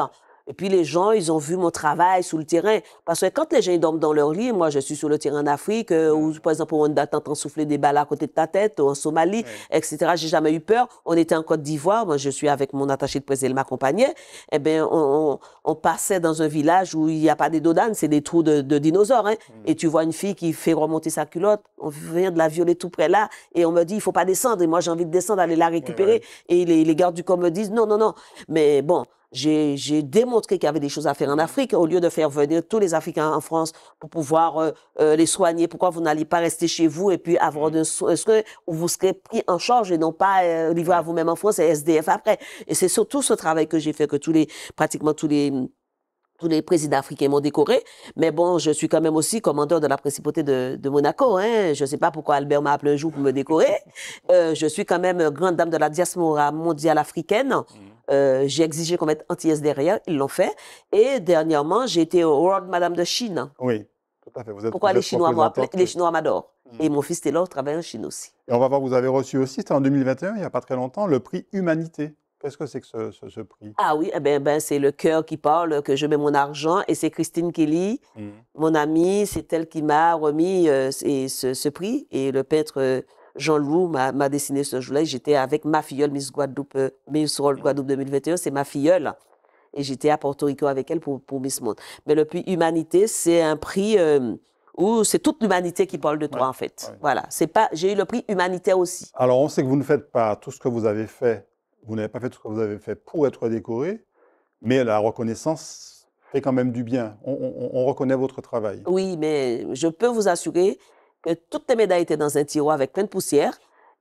Et puis les gens, ils ont vu mon travail sur le terrain. Parce que quand les gens dorment dans leur lit, moi je suis sur le terrain en Afrique, euh, où par exemple on en souffler des balles à côté de ta tête, en Somalie, etc. J'ai jamais eu peur. On était en Côte d'Ivoire, moi je suis avec mon attaché de presse, elle m'accompagnait. Eh bien, on, passait dans un village où il n'y a pas des dodanes, c'est des trous de, dinosaures. Hein. Hmm. Et tu vois une fille qui fait remonter sa culotte, on vient de la violer tout près là, et on me dit il faut pas descendre. Et moi j'ai envie de descendre, aller la récupérer. Et les, les gardes du corps me disent non, non, non. Mais bon j'ai démontré qu'il y avait des choses à faire en Afrique. Au lieu de faire venir tous les Africains en France pour pouvoir euh, euh, les soigner, pourquoi vous n'allez pas rester chez vous et puis avoir de mmh. est-ce que vous serez pris en charge et non pas euh, livré à vous-même en France et SDF après. Et c'est surtout ce travail que j'ai fait que tous les pratiquement tous les tous les présidents africains m'ont décoré, mais bon, je suis quand même aussi commandeur de la principauté de, de Monaco. Hein. Je ne sais pas pourquoi Albert m'a appelé un jour pour me décorer. Euh, je suis quand même grande dame de la diaspora mondiale africaine. Mmh. Euh, j'ai exigé qu'on mette anti derrière, ils l'ont fait. Et dernièrement, j'ai été au World Madame de Chine. Oui, tout à fait. Vous êtes, Pourquoi les, Chinois que... les Chinois m'adorent euh, Et hmm. mon fils Taylor travaille en Chine aussi. Et on va voir, vous avez reçu aussi, c'était en 2021, il n'y a pas très longtemps, le prix Humanité. Qu'est-ce que c'est que ce, prix Ah oui, eh ben, ben, c'est le cœur qui parle, que je mets mon argent. Et c'est Christine Kelly, hmm. mon amie, c'est elle qui m'a remis euh, ce, ce, prix. Et le peintre jean louis m'a dessiné ce jour-là. J'étais avec ma filleule, Miss Guadeloupe, euh, Miss World Guadeloupe 2021. C'est ma filleule. Et j'étais à Porto Rico avec elle pour, Miss Monde. Mais le prix Humanité, c'est un prix euh, où c'est toute l'humanité qui parle de toi, en fait. Voilà. C'est pas, j'ai eu le prix humanitaire aussi. Alors, on sait que vous ne faites pas tout ce que vous avez fait. Vous n'avez pas fait tout ce que vous avez fait pour être décoré. Mais la reconnaissance fait quand même du bien. on reconnaît votre travail. Oui, mais je peux vous assurer que toutes les médailles étaient dans un tiroir avec plein de poussière.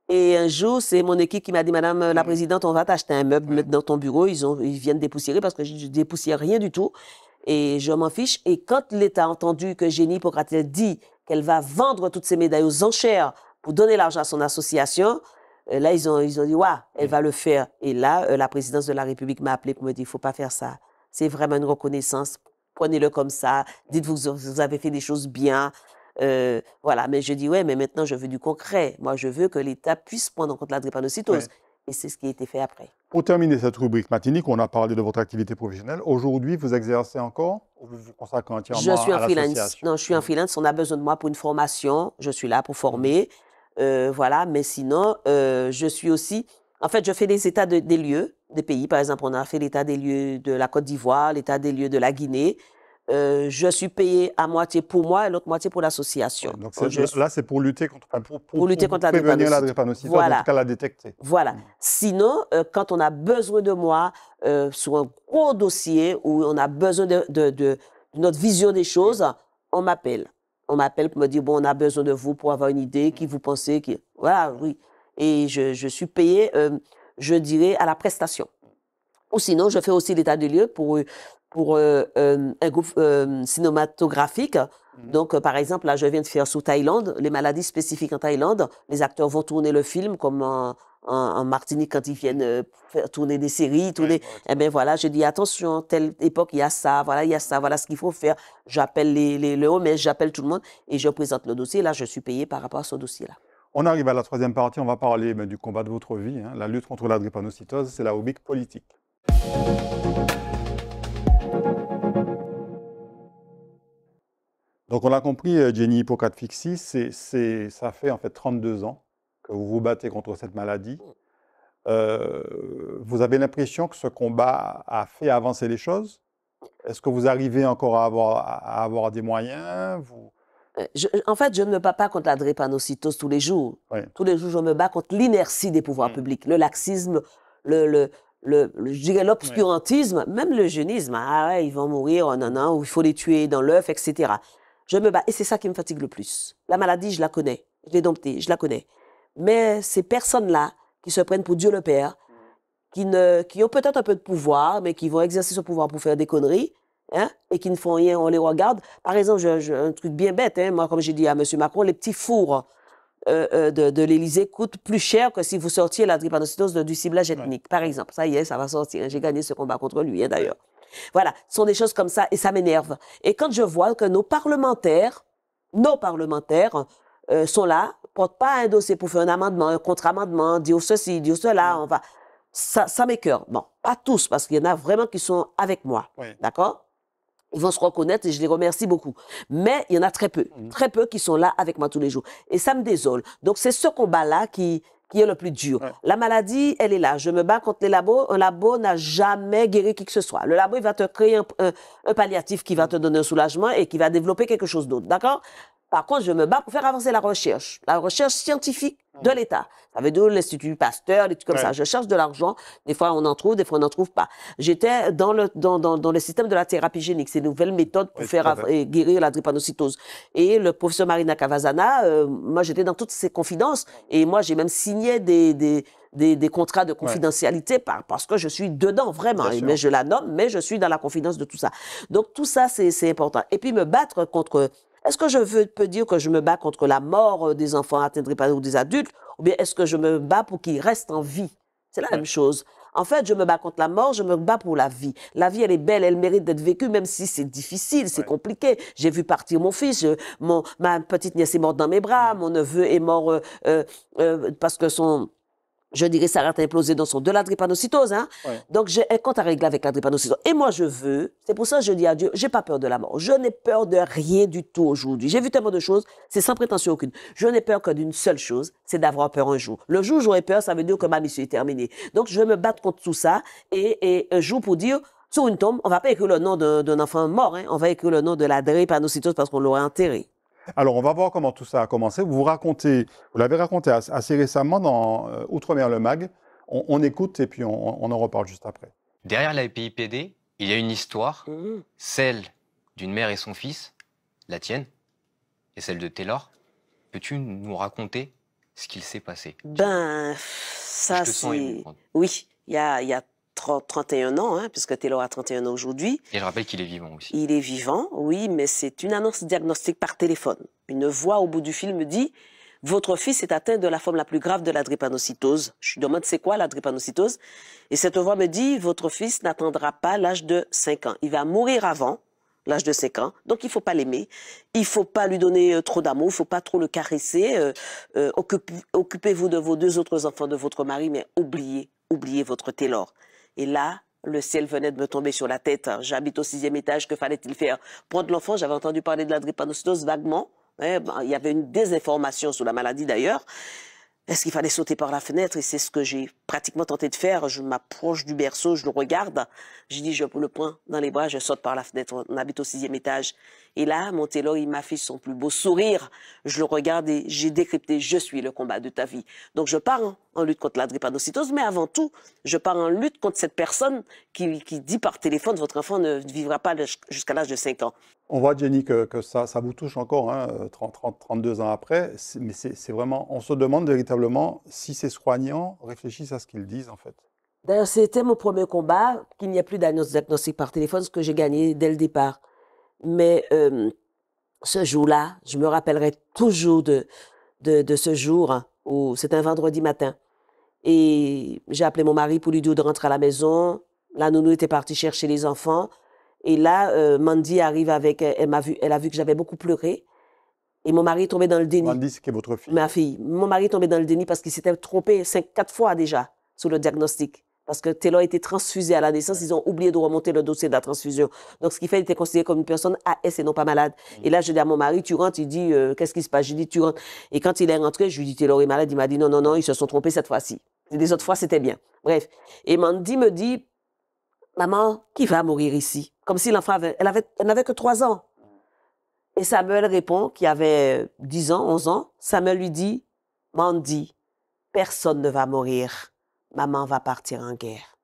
Et un jour, c'est mon équipe qui m'a dit, Madame la Présidente, on va t'acheter un meuble, dans ton bureau. Ils, viennent dépoussiérer parce que je ne dépoussière rien du tout. Et je m'en fiche. Et quand l'État a entendu que Jenny Hippocrate dit qu'elle va vendre toutes ses médailles aux enchères pour donner l'argent à son association, euh, là, ils ont, ils ont dit, waouh, elle va le faire. Et là, euh, la présidence de la République m'a appelé pour me dire, il faut pas faire ça. C'est vraiment une reconnaissance. Prenez-le comme ça. Dites-vous que vous avez fait des choses bien. Euh, voilà, mais je dis, ouais, mais maintenant, je veux du concret. Moi, je veux que l'État puisse prendre en compte la drépanocytose. Et c'est ce qui a été fait après. Pour terminer cette rubrique matinique, on a parlé de votre activité professionnelle. Aujourd'hui, vous exercez encore vous consacrez entièrement je suis un freelance. Non, je suis en freelance. On a besoin de moi pour une formation. Je suis là pour mhm. former. Euh, voilà, mais sinon, euh, je suis aussi... En fait, je fais des états des lieux, des pays. Par exemple, on a fait l'état des lieux de la Côte d'Ivoire, l'état des lieux de la Guinée. Euh, je suis payé à moitié pour moi et l'autre moitié pour l'association. donc là, c'est pour lutter contre, pour, pour, pour lutter contre la drépanocytose, voilà. en tout cas la détecter. Voilà. Sinon, euh, quand on a besoin de moi euh, sur un gros dossier où on a besoin de, notre vision des choses, on m'appelle. On m'appelle pour me dire, bon, on a besoin de vous pour avoir une idée, qui vous pensez, qui... Voilà, oui. Et je, je suis payé, je dirais, à la prestation. Ou sinon, je fais aussi l'état des lieu pour pour euh, euh, un groupe euh, cinématographique. Mmh. Donc, par exemple, là, je viens de faire sous Thaïlande, les maladies spécifiques en Thaïlande. Les acteurs vont tourner le film comme en, Martinique quand ils viennent faire tourner des séries, Eh bien, voilà, je dis attention, telle époque, il y a ça, voilà, il y a ça, voilà ce qu'il faut faire. J'appelle les, les, le mais j'appelle tout le monde et je présente le dossier. Là, je suis payé par rapport à ce dossier-là. On arrive à la troisième partie, on va parler ben, du combat de votre vie, hein. la lutte contre la drépanocytose, c'est la rubrique politique. Donc on l'a compris, euh, Jenny Hippocrate Fixi, c'est, ça fait en fait 32 ans que vous vous battez contre cette maladie. Mm. Euh, vous avez l'impression que ce combat a fait avancer les choses Est-ce que vous arrivez encore à avoir, des moyens vous... Euh, en fait, je ne me bats pas contre la drépanocytose tous les jours. Tous les jours, je me bats contre l'inertie des pouvoirs mm. publics, le laxisme, le, le, je l'obscurantisme, même le jeunisme. Hein, ah ouais, ils vont mourir, oh, non, non, ou il faut les tuer dans l'œuf, etc. Je me bats et c'est ça qui me fatigue le plus. La maladie, je la connais. Je l'ai domptée, je la connais. Mais ces personnes-là qui se prennent pour Dieu le Père, qui, ne, qui ont peut-être un peu de pouvoir, mais qui vont exercer ce pouvoir pour faire des conneries, hein, et qui ne font rien, on les regarde. Par exemple, un truc bien bête, hein, moi, comme j'ai dit à M. Macron, les petits fours euh, euh, de, de l'Élysée coûte plus cher que si vous sortiez la drépanocytose du ciblage ethnique, par exemple. Ça y est, ça va sortir. J'ai gagné ce combat contre lui, hein, d'ailleurs. Voilà, ce sont des choses comme ça et ça m'énerve. Et quand je vois que nos parlementaires, nos parlementaires euh, sont là, portent pas un dossier pour faire un amendement, un contre-amendement, dire ceci, dire cela, on va. Ça, ça m'écœure. Bon, pas tous, parce qu'il y en a vraiment qui sont avec moi. D'accord ils vont se reconnaître et je les remercie beaucoup. Mais il y en a très peu, mhm. très peu qui sont là avec moi tous les jours. Et ça me désole. Donc c'est ce combat-là qui, qui est le plus dur. La maladie, elle est là. Je me bats contre les labos. Un labo n'a jamais guéri qui que ce soit. Le labo, il va te créer un palliatif qui va mhm. te donner un soulagement et qui va développer quelque chose d'autre. D'accord par contre, je me bats pour faire avancer la recherche, la recherche scientifique de mmh. l'État. Ça veut dire l'Institut Pasteur, des trucs comme ça. Je cherche de l'argent. Des fois, on en trouve, des fois, on n'en trouve pas. J'étais dans le, dans, dans, dans, le système de la thérapie génique, ces nouvelles méthodes pour faire guérir la drépanocytose. Et le professeur Marina Cavazana, euh, moi, j'étais dans toutes ces confidences. Et moi, j'ai même signé des, des, des, des, contrats de confidentialité par, parce que je suis dedans vraiment. mais je la nomme, mais je suis dans la confidence de tout ça. Donc tout ça, c'est important. Et puis me battre contre est-ce que je veux, peux dire que je me bats contre la mort euh, des enfants atteints de par ou des adultes Ou bien est-ce que je me bats pour qu'ils restent en vie C'est la même chose. En fait, je me bats contre la mort, je me bats pour la vie. La vie, elle est belle, elle mérite d'être vécue, même si c'est difficile, c'est compliqué. J'ai vu partir mon fils, mon, ma petite nièce est morte dans mes bras, mon neveu est mort euh, euh, parce que son je dirais, ça rate implosé dans son de la drépanocytose. Hein? Donc, j'ai un compte à régler avec la drépanocytose. Et moi, je veux, c'est pour ça que je dis à Dieu, j'ai pas peur de la mort. Je n'ai peur de rien du tout aujourd'hui. J'ai vu tellement de choses, c'est sans prétention aucune. Je n'ai peur que d'une seule chose, c'est d'avoir peur un jour. Le jour où j'aurai peur, ça veut dire que ma mission est terminée. Donc, je vais me battre contre tout ça et, et un jour pour dire, sur une tombe, on va pas écrire le nom d'un enfant mort, hein? on va écrire le nom de la drépanocytose parce qu'on l'aurait enterré. Alors, on va voir comment tout ça a commencé. Vous vous racontez, vous l'avez raconté assez récemment dans euh, Outre-mer le mag. On, écoute et puis on, en reparle juste après. Derrière la PIPD, il y a une histoire, mmh celle d'une mère et son fils, la tienne, et celle de Taylor. Peux-tu nous raconter ce qu'il s'est passé Ben, ça c'est. Oui, il y y a 31 ans, hein, puisque Taylor a 31 ans aujourd'hui. Et je rappelle qu'il est vivant aussi. Il est vivant, oui, mais c'est une annonce diagnostique par téléphone. Une voix au bout du film me dit votre fils est atteint de la forme la plus grave de la drépanocytose. Je lui demande c'est quoi la drépanocytose et cette voix me dit votre fils n'attendra pas l'âge de 5 ans. Il va mourir avant l'âge de 5 ans. Donc il ne faut pas l'aimer, il ne faut pas lui donner euh, trop d'amour, il ne faut pas trop le caresser. Euh, euh, occupez-vous de vos deux autres enfants, de votre mari, mais oubliez, oubliez votre Taylor. Et là, le ciel venait de me tomber sur la tête. Hein. J'habite au sixième étage, que fallait-il faire Prendre l'enfant, j'avais entendu parler de la drépanocytose vaguement. Hein. Il y avait une désinformation sur la maladie d'ailleurs. Est-ce qu'il fallait sauter par la fenêtre Et c'est ce que j'ai pratiquement tenté de faire. Je m'approche du berceau, je le regarde. J'ai dit, je le poing dans les bras, je saute par la fenêtre. On habite au sixième étage. Et là, mon il il fait son plus beau sourire. Je le regarde et j'ai décrypté, je suis le combat de ta vie. Donc je pars hein, en lutte contre la drépanocytose, mais avant tout, je pars en lutte contre cette personne qui, qui dit par téléphone, votre enfant ne vivra pas jusqu'à l'âge de 5 ans. On voit, Jenny, que, ça, vous touche encore, 32 hein, ans après. Mais c'est vraiment, on se demande véritablement si ces soignants réfléchissent à ce qu'ils disent, en fait. D'ailleurs, c'était mon premier combat, qu'il n'y ait plus d'agnostic par téléphone, ce que j'ai gagné dès le départ. Mais euh, ce jour-là, je me rappellerai toujours de, ce jour, hein, où c'était un vendredi matin. Et j'ai appelé mon mari pour lui dire de rentrer à la maison. La nounou était partie chercher les enfants. Et là, euh, Mandy arrive avec, elle m'a vu, elle a vu que j'avais beaucoup pleuré. Et mon mari est tombé dans le déni. Mandy, c'est votre fille. Ma fille. Mon mari est tombé dans le déni parce qu'il s'était trompé cinq, quatre fois déjà sur le diagnostic. Parce que Taylor a été transfusé à la naissance, ils ont oublié de remonter le dossier de la transfusion. Donc, ce qui fait, il était considéré comme une personne AS et non pas malade. Mm. Et là, je dis à mon mari, tu rentres, il dit, euh, qu'est-ce qui se passe? Je dis, tu rentres. Et quand il est rentré, je lui dis, Taylor est malade. Il m'a dit, non, non, non, ils se sont trompés cette fois-ci. Les autres fois, c'était bien. Bref. Et Mandy me dit, maman, qui va mourir ici? comme si l'enfant avait, elle n'avait que trois ans. Et Samuel répond, qui avait dix ans, onze ans, Samuel lui dit, Mandy, personne ne va mourir, maman va partir en guerre.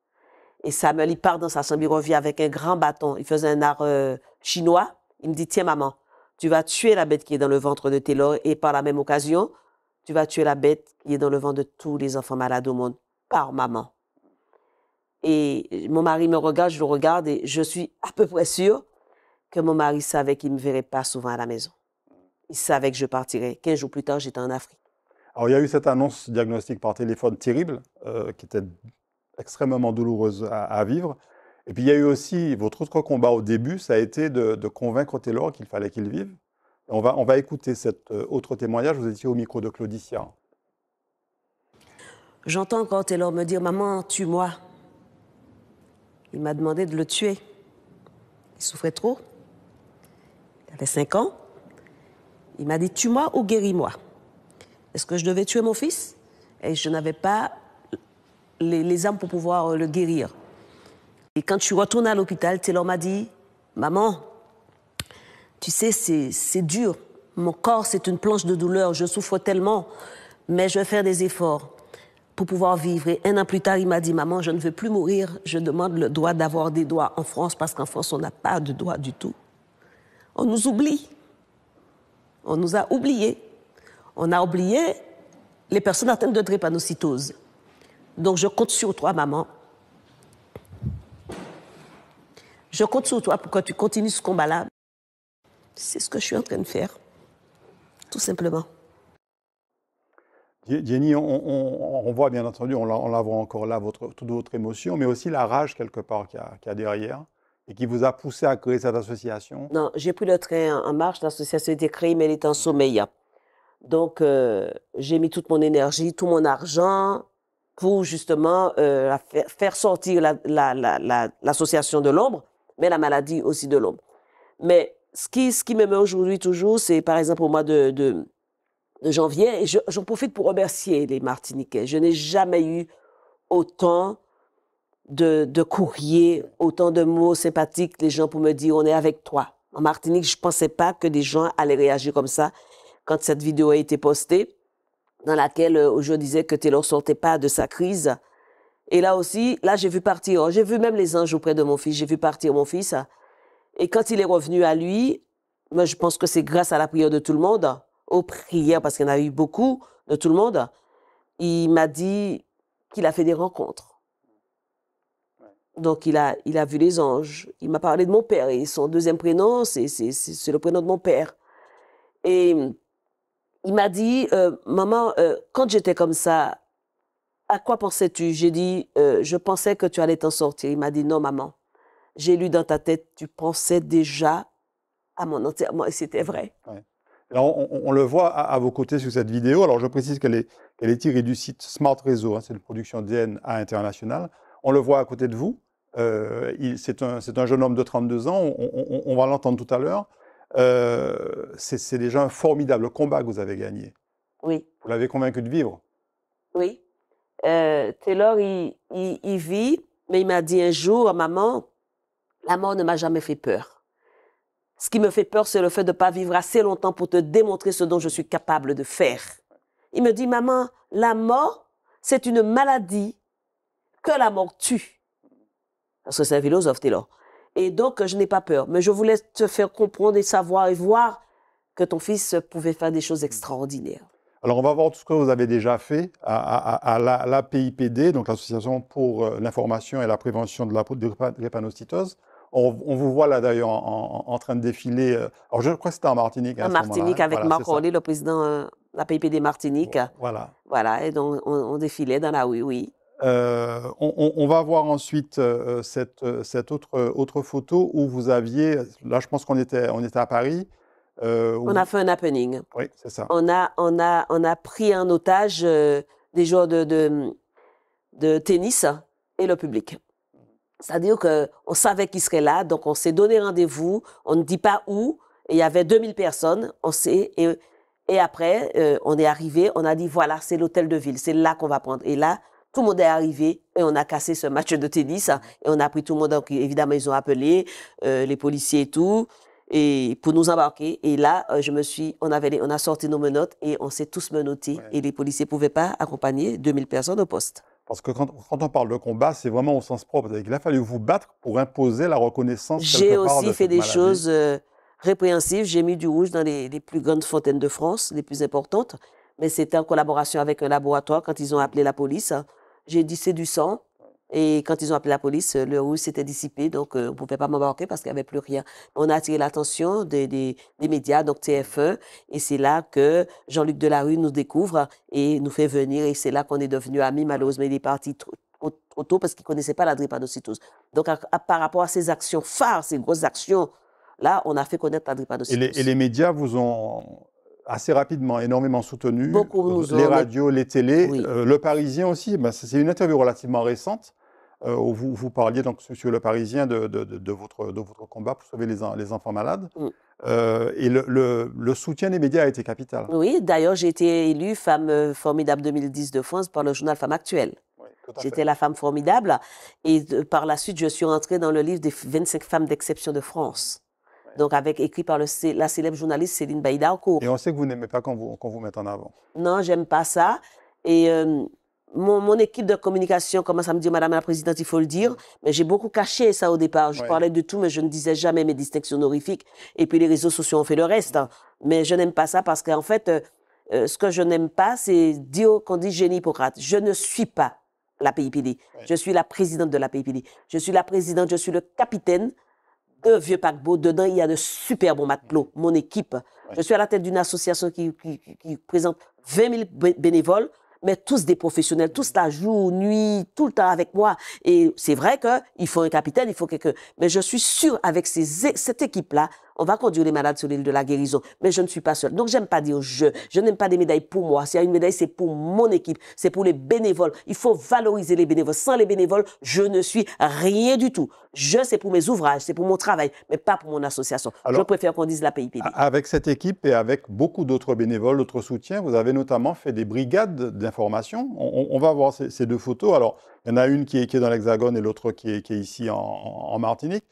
Et Samuel, il part dans sa chambre, il avec un grand bâton, il faisait un art euh, chinois, il me dit, tiens maman, tu vas tuer la bête qui est dans le ventre de Taylor et par la même occasion, tu vas tuer la bête qui est dans le ventre de tous les enfants malades au monde, par maman. Et mon mari me regarde, je le regarde et je suis à peu près sûre que mon mari savait qu'il ne me verrait pas souvent à la maison. Il savait que je partirais. Quinze jours plus tard, j'étais en Afrique. Alors, il y a eu cette annonce diagnostique par téléphone terrible, euh, qui était extrêmement douloureuse à, vivre. Et puis, il y a eu aussi votre autre combat au début, ça a été de, convaincre Taylor qu'il fallait qu'il vive. on va, on va écouter cet euh, autre témoignage. Vous étiez au micro de Claudicia. J'entends quand Taylor me dire Maman, tue-moi. Il m'a demandé de le tuer. Il souffrait trop. Il avait 5 ans. Il m'a dit Tue-moi ou guéris-moi. Est-ce que je devais tuer mon fils Et je n'avais pas les, armes pour pouvoir euh, le guérir. Et quand je suis retournée à l'hôpital, Taylor m'a dit Maman, tu sais, c'est dur. Mon corps, c'est une planche de douleur. Je souffre tellement, mais je vais faire des efforts pour pouvoir vivre. Et un an plus tard, il m'a dit, maman, je ne veux plus mourir, je demande le droit d'avoir des droits en France, parce qu'en France, on n'a pas de droits du tout. On nous oublie. On nous a oubliés. On a oublié les personnes atteintes de drépanocytose. Donc, je compte sur toi, maman. Je compte sur toi pour que tu continues ce combat-là. C'est ce que je suis en train de faire, tout simplement. Jenny, on, voit bien entendu, on la, voit encore là, votre, toute votre émotion, mais aussi la rage quelque part qu'il y, a derrière et qui vous a poussé à créer cette association. Non, j'ai pris le train en marche, l'association été créée, mais elle est en sommeil. Donc, euh, j'ai mis toute mon énergie, tout mon argent pour justement euh, faire sortir l'association de l'ombre, mais la maladie aussi de l'ombre. Mais ce qui, ce qui m'émeut aujourd'hui toujours, c'est par exemple au mois de de janvier. Et j'en profite pour remercier les Martiniquais. Je n'ai jamais eu autant de, courriers, autant de mots sympathiques, les gens pour me dire on est avec toi. En Martinique, je ne pensais pas que des gens allaient réagir comme ça quand cette vidéo a été postée, dans laquelle euh, je disais que Taylor sortait pas de sa crise. Et là aussi, là, j'ai vu partir, j'ai vu même les anges auprès de mon fils, j'ai vu partir mon fils. Et quand il est revenu à lui, je pense que c'est grâce à la prière de tout le monde, aux prières, parce qu'il y en a eu beaucoup de tout le monde, il m'a dit qu'il a fait des rencontres. Donc il a, il a vu les anges. Il m'a parlé de mon père et son deuxième prénom, c'est, le prénom de mon père. Et il m'a dit, euh, maman, euh, quand j'étais comme ça, à quoi pensais-tu J'ai dit, euh, je pensais que tu allais t'en sortir. Il m'a dit, non, maman, j'ai lu dans ta tête, tu pensais déjà à mon enterrement et c'était vrai on, le voit à, vos côtés sur cette vidéo. Alors, je précise qu'elle est, tirée du site Smart Réseau, hein, c'est une production DNA internationale. On le voit à côté de vous. Euh, c'est un, jeune homme de 32 ans, on, va l'entendre tout à l'heure. Euh, c'est déjà un formidable combat que vous avez gagné. Oui. Vous l'avez convaincu de vivre. Oui. Euh, Taylor, il, vit, mais il m'a dit un jour, à maman, la mort ne m'a jamais fait peur. Ce qui me fait peur, c'est le fait de ne pas vivre assez longtemps pour te démontrer ce dont je suis capable de faire. Il me dit, maman, la mort, c'est une maladie que la mort tue. Parce que c'est un philosophe, Taylor. Et donc, je n'ai pas peur. Mais je voulais te faire comprendre et savoir et voir que ton fils pouvait faire des choses extraordinaires. Alors, on va voir tout ce que vous avez déjà fait à, l'APIPD, la, donc l'Association pour euh, l'information et la prévention de la drépanocytose. On, vous voit là d'ailleurs en, en, train de défiler. Euh, alors je crois que c'était en Martinique. Hein, en Martinique hein, avec Marc le président de euh, la PIP des Martiniques. Voilà. Voilà, et donc on, défilait dans la oui euh, oui. on, va voir ensuite cette, cette autre, autre, photo où vous aviez, là je pense qu'on était, on était à Paris. On a fait un happening. Oui, c'est ça. On a, on, a, on a pris en otage des joueurs de, de, de tennis et le public. C'est-à-dire qu'on savait qui serait là, donc on s'est donné rendez-vous, on ne dit pas où, il y avait 2000 personnes, on sait, et, après, euh, on est arrivé, on a dit, voilà, c'est l'hôtel de ville, c'est là qu'on va prendre. Et là, tout le monde est arrivé et on a cassé ce match de tennis hein, et on a pris tout le monde. Donc, évidemment, ils ont appelé euh, les policiers et tout et pour nous embarquer. Et là, euh, je me suis, on a sorti nos menottes et on s'est tous menottés et les policiers pouvaient pas accompagner 2000 personnes au poste. Parce que quand, on parle de combat, c'est vraiment au sens propre. Il a fallu vous battre pour imposer la reconnaissance. J'ai aussi fait des choses euh, répréhensives. J'ai mis du rouge dans les, les, plus grandes fontaines de France, les plus importantes. Mais c'était en collaboration avec un laboratoire quand ils ont appelé la police. Hein. J'ai dit c'est du sang. Et quand ils ont appelé la police, euh, le rouge s'était dissipé, donc euh, on ne pouvait pas m'embarquer parce qu'il n'y avait plus rien. On a attiré l'attention des, médias, donc TFE, et c'est là que Jean-Luc Delarue nous découvre et nous fait venir, et c'est là qu'on est devenu amis. Malheureusement, il est parti trop, tôt parce qu'il ne connaissait pas la drépanocytose. Donc, par rapport à ces actions phares, ces grosses actions, là, on a fait connaître la drépanocytose. et les, médias vous ont assez rapidement, énormément soutenu. Beaucoup euh, les radios, les télés, le Parisien aussi. Ben, c'est une interview relativement récente euh, où vous, parliez, donc, sur le Parisien, de, votre, de votre combat pour sauver les, les enfants malades. Mm. Euh, et le, soutien des médias a été capital. Oui, d'ailleurs, j'ai été élue femme euh, formidable 2010 de France par le journal Femme Actuelle. J'étais la femme formidable. Et par la suite, je suis rentrée dans le livre des 25 femmes d'exception de France. Donc, avec, écrit par le, la célèbre journaliste Céline Baïdarco. Et on sait que vous n'aimez pas qu'on vous, vous mette en avant. Non, j'aime pas ça. Et mon, équipe de communication commence à me dire, Madame la Présidente, il faut le dire, mais j'ai beaucoup caché ça au départ. Je parlais de tout, mais je ne disais jamais mes distinctions honorifiques. Et puis les réseaux sociaux ont fait le reste. Hein. Mais je n'aime pas ça parce qu'en fait, euh, euh, ce que je n'aime pas, c'est dire qu'on dit génie Hippocrate. Je ne suis pas la PIPD. Je suis la présidente de la PIPD. Je suis la présidente, je suis le capitaine de vieux paquebot. Dedans, il y a de super bons matelots, mon équipe. Je suis à la tête d'une association qui, qui présente 20 000 bénévoles mais tous des professionnels, tous la jour, nuit, tout le temps avec moi. Et c'est vrai qu'il faut un capitaine, il faut quelqu'un. Mais je suis sûr avec ces, cette équipe-là, on va conduire les malades sur l'île de la guérison. Mais je ne suis pas seul. Donc, j'aime pas dire je. Je n'aime pas des médailles pour moi. S'il y a une médaille, c'est pour mon équipe. C'est pour les bénévoles. Il faut valoriser les bénévoles. Sans les bénévoles, je ne suis rien du tout. Je, c'est pour mes ouvrages, c'est pour mon travail, mais pas pour mon association. je préfère qu'on dise la PIPD. Avec cette équipe et avec beaucoup d'autres bénévoles, d'autres soutiens, vous avez notamment fait des brigades d'information. On, va voir ces, deux photos. Alors, il y en a une qui est, qui est dans l'Hexagone et l'autre qui est, ici en Martinique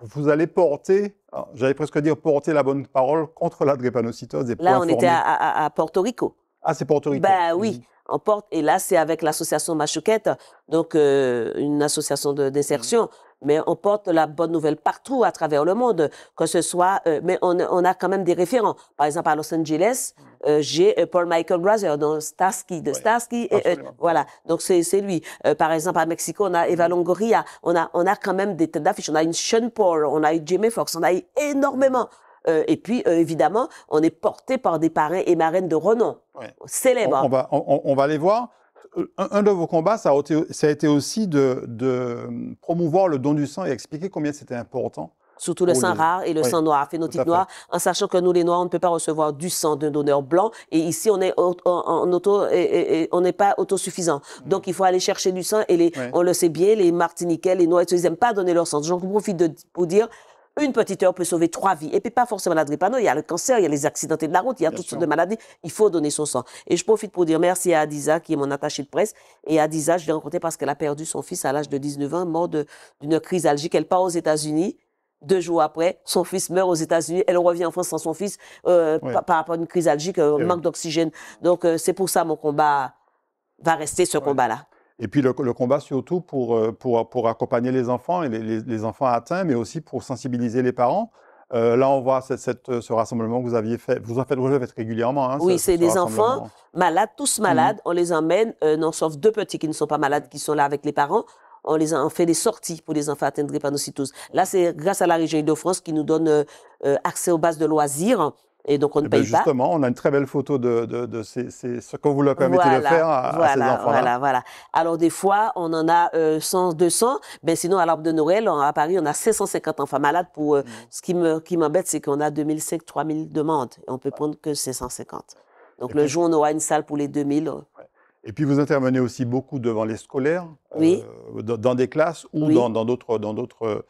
vous allez porter, j'allais presque dire porter la bonne parole contre la drépanocytose. Et là, on était à, Porto Rico. Ah, c'est Porto Rico. Ben oui, en porte. Et là, c'est avec l'association Machuquette, donc euh, une association d'insertion mais on porte la bonne nouvelle partout à travers le monde, que ce soit, euh, mais on, on, a quand même des référents. Par exemple, à Los Angeles, mm. euh, j'ai euh, Paul Michael Grazer dans Starsky, de Starsky, voilà. Donc c'est lui. par exemple, à Mexico, on a Eva mm. Longoria, on a on a quand même des têtes d'affiches. On a une Sean Paul, on a eu Jimmy Fox. on a eu énormément. et puis évidemment, on est porté par des parrains et marraines de renom, ouais. célèbres. On, va on, on va les voir un, de vos combats, ça a été, aussi de, promouvoir le don du sang et expliquer combien c'était important. Surtout le sang rare et le sang noir, phénotype noir, en sachant que nous, les Noirs, on ne peut pas recevoir du sang d'un donneur blanc. Et ici, on n'est pas autosuffisant. Mm. Donc, il faut aller chercher du sang. Et on le sait bien, les Martiniquais, les Noirs, ils n'aiment pas donner leur sang. Donc, je profite de, pour dire, une petite heure peut sauver trois vies. Et puis pas forcément la drépano, il y a le cancer, il y a les accidentés de la route, il y a toutes sortes de maladies. Il faut donner son sang. Et je profite pour dire merci à Adiza, qui est mon attachée de presse. Et Adiza, je l'ai rencontrée parce qu'elle a perdu son fils à l'âge de 19 ans, mort d'une crise algique. Elle part aux États-Unis. Deux jours après, son fils meurt aux États-Unis. Elle revient en France sans son fils euh, par, rapport à une crise algique, euh, eh manque d'oxygène. Donc euh, c'est pour ça mon combat va rester ce combat-là. Et puis le, combat surtout pour, euh, pour, pour accompagner les enfants et les, les, enfants atteints, mais aussi pour sensibiliser les parents. Euh, là, on voit cette, ce rassemblement que vous aviez fait. Vous en faites, vous en faites régulièrement. Hein, oui, c'est des enfants malades, tous mhm. malades. On les emmène, euh, non, sauf deux petits qui ne sont pas malades, qui sont là avec les parents. On les on fait des sorties pour les enfants atteints de drépanocytose. Là, c'est grâce à la région Île-de-France qui nous donne accès aux bases de loisirs et donc on ne eh ben, paye pas. Justement, on a une très belle photo de, de, ce qu'on vous leur permis de faire à, voilà, ces enfants-là. Voilà, voilà. Alors des fois, on en a 100, 200, mais sinon à l'arbre de Noël, à Paris, on a 650 enfants malades. Pour, euh, mm. Ce qui me, qui m'embête, c'est qu'on a 2005, 3000 demandes et on peut prendre que 650. Donc le jour on aura une salle pour les 2000. Euh, et puis vous intervenez aussi beaucoup devant les scolaires, oui. Euh, dans, des classes ou d'autres dans d'autres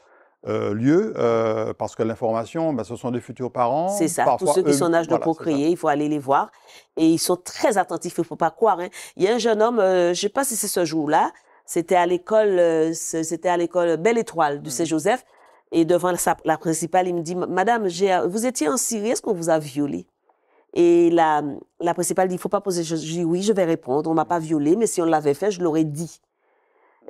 euh, lieu, euh, parce que l'information, ben, ce sont des futurs parents. C'est ça, tous ceux qui sont en âge de procréer, il faut aller les voir. Et ils sont très attentifs, il ne faut pas croire. Hein. Il y a un jeune homme, euh, je ne sais pas si c'est ce jour-là, c'était à l'école c'était à l'école Belle Étoile du mmh. Saint-Joseph, et devant la principale, il me dit, Madame, vous étiez en Syrie, est-ce qu'on vous a violé ?» et la, la principale dit, il ne faut pas poser. Je, je dis, oui, je vais répondre. On m'a pas violé mais si on l'avait fait, je l'aurais dit.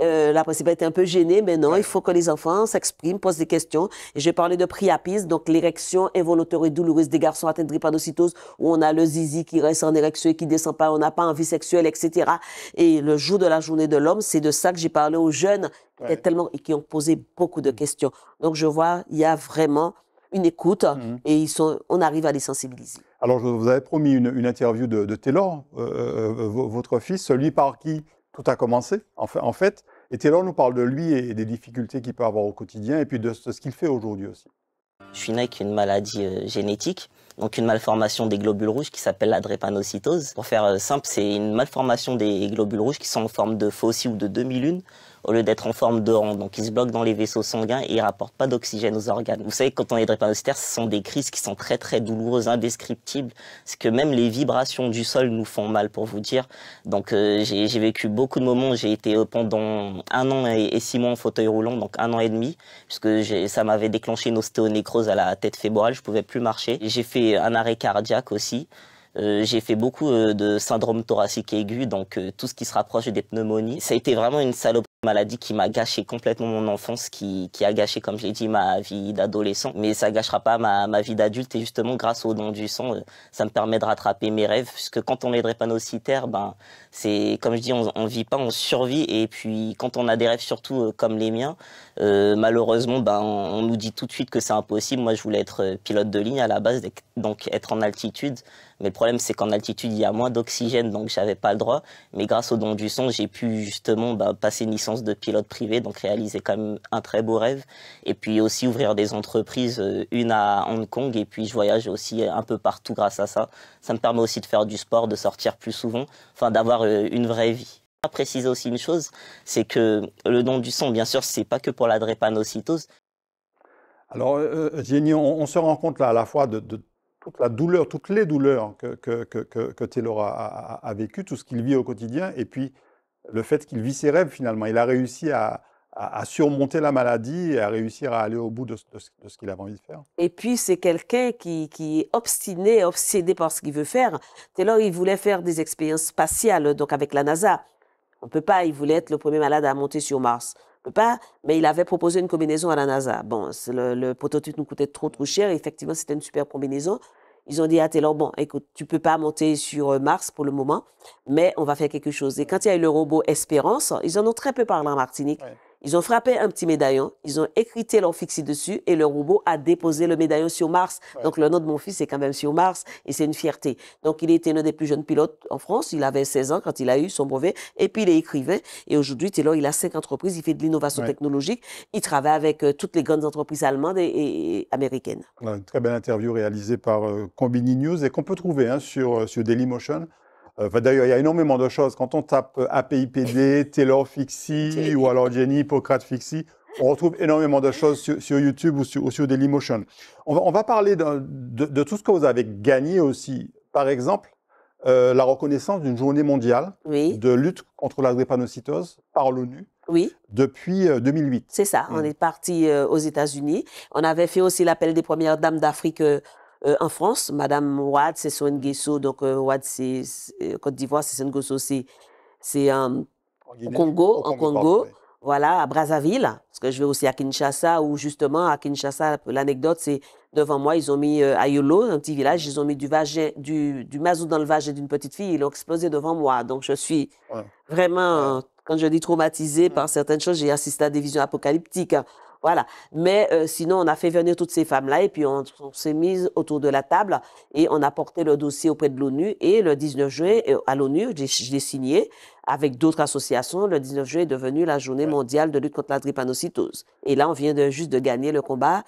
Euh, la principale était un peu gênée, mais non, il faut que les enfants s'expriment, posent des questions. J'ai parlé de priapisme, donc l'érection involontaire et douloureuse des garçons atteints de drépanocytose, où on a le zizi qui reste en érection et qui descend pas, on n'a pas envie sexuelle, etc. Et le jour de la journée de l'homme, c'est de ça que j'ai parlé aux jeunes, tellement, et qui ont posé beaucoup de mmh. questions. Donc je vois, il y a vraiment une écoute mmh. et ils sont, on arrive à les sensibiliser. Alors, je vous avais promis une, interview de, Taylor, euh, euh, votre fils, celui par qui tout a commencé, en fait. Et Taylor nous parle de lui et des difficultés qu'il peut avoir au quotidien, et puis de ce qu'il fait aujourd'hui aussi. Je suis né avec une maladie euh, génétique, donc une malformation des globules rouges qui s'appelle la drépanocytose. Pour faire euh, simple, c'est une malformation des globules rouges qui sont en forme de faucille ou de demi-lune, au lieu d'être en forme de rang. Donc, il se bloque dans les vaisseaux sanguins et il rapporte pas d'oxygène aux organes. Vous savez, quand on est drépanocytaire, ce sont des crises qui sont très, très douloureuses, indescriptibles. Parce que même les vibrations du sol nous font mal, pour vous dire. Donc, euh, j'ai vécu beaucoup de moments. J'ai été euh, pendant un an et, six mois en fauteuil roulant, donc un an et demi, puisque ça m'avait déclenché une ostéonécrose à la tête fémorale, Je pouvais plus marcher. J'ai fait un arrêt cardiaque aussi. Euh, j'ai fait beaucoup euh, de syndrome thoracique aigu, donc tout ce qui se rapproche des pneumonies. Ça a été vraiment une salope maladie qui m'a gâché complètement mon enfance, qui, qui a gâché, comme je l'ai dit, ma vie d'adolescent. Mais ça gâchera pas ma, ma vie d'adulte. Et justement, grâce au don du sang, euh, ça me permet de rattraper mes rêves. Puisque quand on est drépanocytaire, ben, c'est, comme je dis, on, on vit pas, on survit. Et puis, quand on a des rêves, surtout euh, comme les miens, euh, malheureusement, ben, on, nous dit tout de suite que c'est impossible. Moi, je voulais être pilote de ligne à la base, donc être en altitude. Mais le problème, c'est qu'en altitude, il y a moins d'oxygène, donc j'avais pas le droit. Mais grâce au don du son, j'ai pu justement bah, passer une licence de pilote privé, donc réaliser quand même un très beau rêve. Et puis aussi ouvrir des entreprises, euh, une à Hong Kong, et puis je voyage aussi un peu partout grâce à ça. Ça me permet aussi de faire du sport, de sortir plus souvent, enfin d'avoir euh, une vraie vie préciser aussi une chose, c'est que le don du son, bien sûr, c'est pas que pour la drépanocytose. Alors, euh, euh on, se rend compte là à la fois de toute la douleur, toutes les douleurs que, que, que, Taylor a, a, vécues, tout ce qu'il vit au quotidien, et puis le fait qu'il vit ses rêves finalement. Il a réussi à, à, surmonter la maladie et à réussir à aller au bout de, ce qu'il avait envie de faire. Et puis c'est quelqu'un qui, qui, est obstiné, obsédé par ce qu'il veut faire. Taylor, il voulait faire des expériences spatiales, donc avec la NASA. On ne peut pas, il voulait être le premier malade à monter sur Mars. On peut pas, mais il avait proposé une combinaison à la NASA. Bon, le, prototype nous coûtait trop trop cher. effectivement, c'était une super combinaison. Ils ont dit à ah, Taylor, bon, écoute, tu peux pas monter sur euh, Mars pour le moment, mais on va faire quelque chose. Et quand il y a eu le robot Espérance, ils en ont très peu parlé en Martinique. Ils ont frappé un petit médaillon, ils ont écrit leur fixe dessus et le robot a déposé le médaillon sur Mars. Donc le nom de mon fils est quand même sur Mars et c'est une fierté. Donc il était l'un des plus jeunes pilotes en France. Il avait 16 ans quand il a eu son brevet et puis il est écrivain. Et aujourd'hui, Taylor, il a cinq entreprises, il fait de l'innovation technologique. Il travaille avec euh, toutes les grandes entreprises allemandes et, américaines. très belle interview réalisée par euh, News et qu'on peut trouver hein, sur, euh, sur Dailymotion. Euh, d'ailleurs, il y a énormément de choses. Quand on tape euh, APIPD, Taylor Fixie ou alors Jenny Hippocrate Fixie, on retrouve énormément de choses sur, YouTube ou sur, Dailymotion. On va, parler de, tout ce que vous avez gagné aussi. Par exemple, euh, la reconnaissance d'une journée mondiale de lutte contre la drépanocytose par l'ONU. Oui. Depuis 2008. C'est ça. On mm. est parti aux États-Unis. On avait fait aussi l'appel des premières dames d'Afrique euh, en France, Madame Ouad, c'est son donc euh, Ouad, c'est euh, Côte d'Ivoire, c'est son c'est au Congo, en Congo. voilà, à Brazzaville, parce que je vais aussi à Kinshasa, où justement, à Kinshasa, l'anecdote, c'est devant moi, ils ont mis à Yolo, un petit village, ils ont mis du, vagin, du, du mazout dans le vagin d'une petite fille, ils l'ont explosé devant moi. Donc, je suis vraiment, quand je dis traumatisée par mm. certaines choses, j'ai assisté à des visions apocalyptiques. Hein. Voilà. Mais euh, sinon, on a fait venir toutes ces femmes-là et puis on, s'est mises autour de la table et on a porté le dossier auprès de l'ONU. Et le 19 juin, euh, à l'ONU, j'ai signé avec d'autres associations. Le 19 juin est devenu la journée mondiale de lutte contre la drépanocytose. Et là, on vient juste de gagner le combat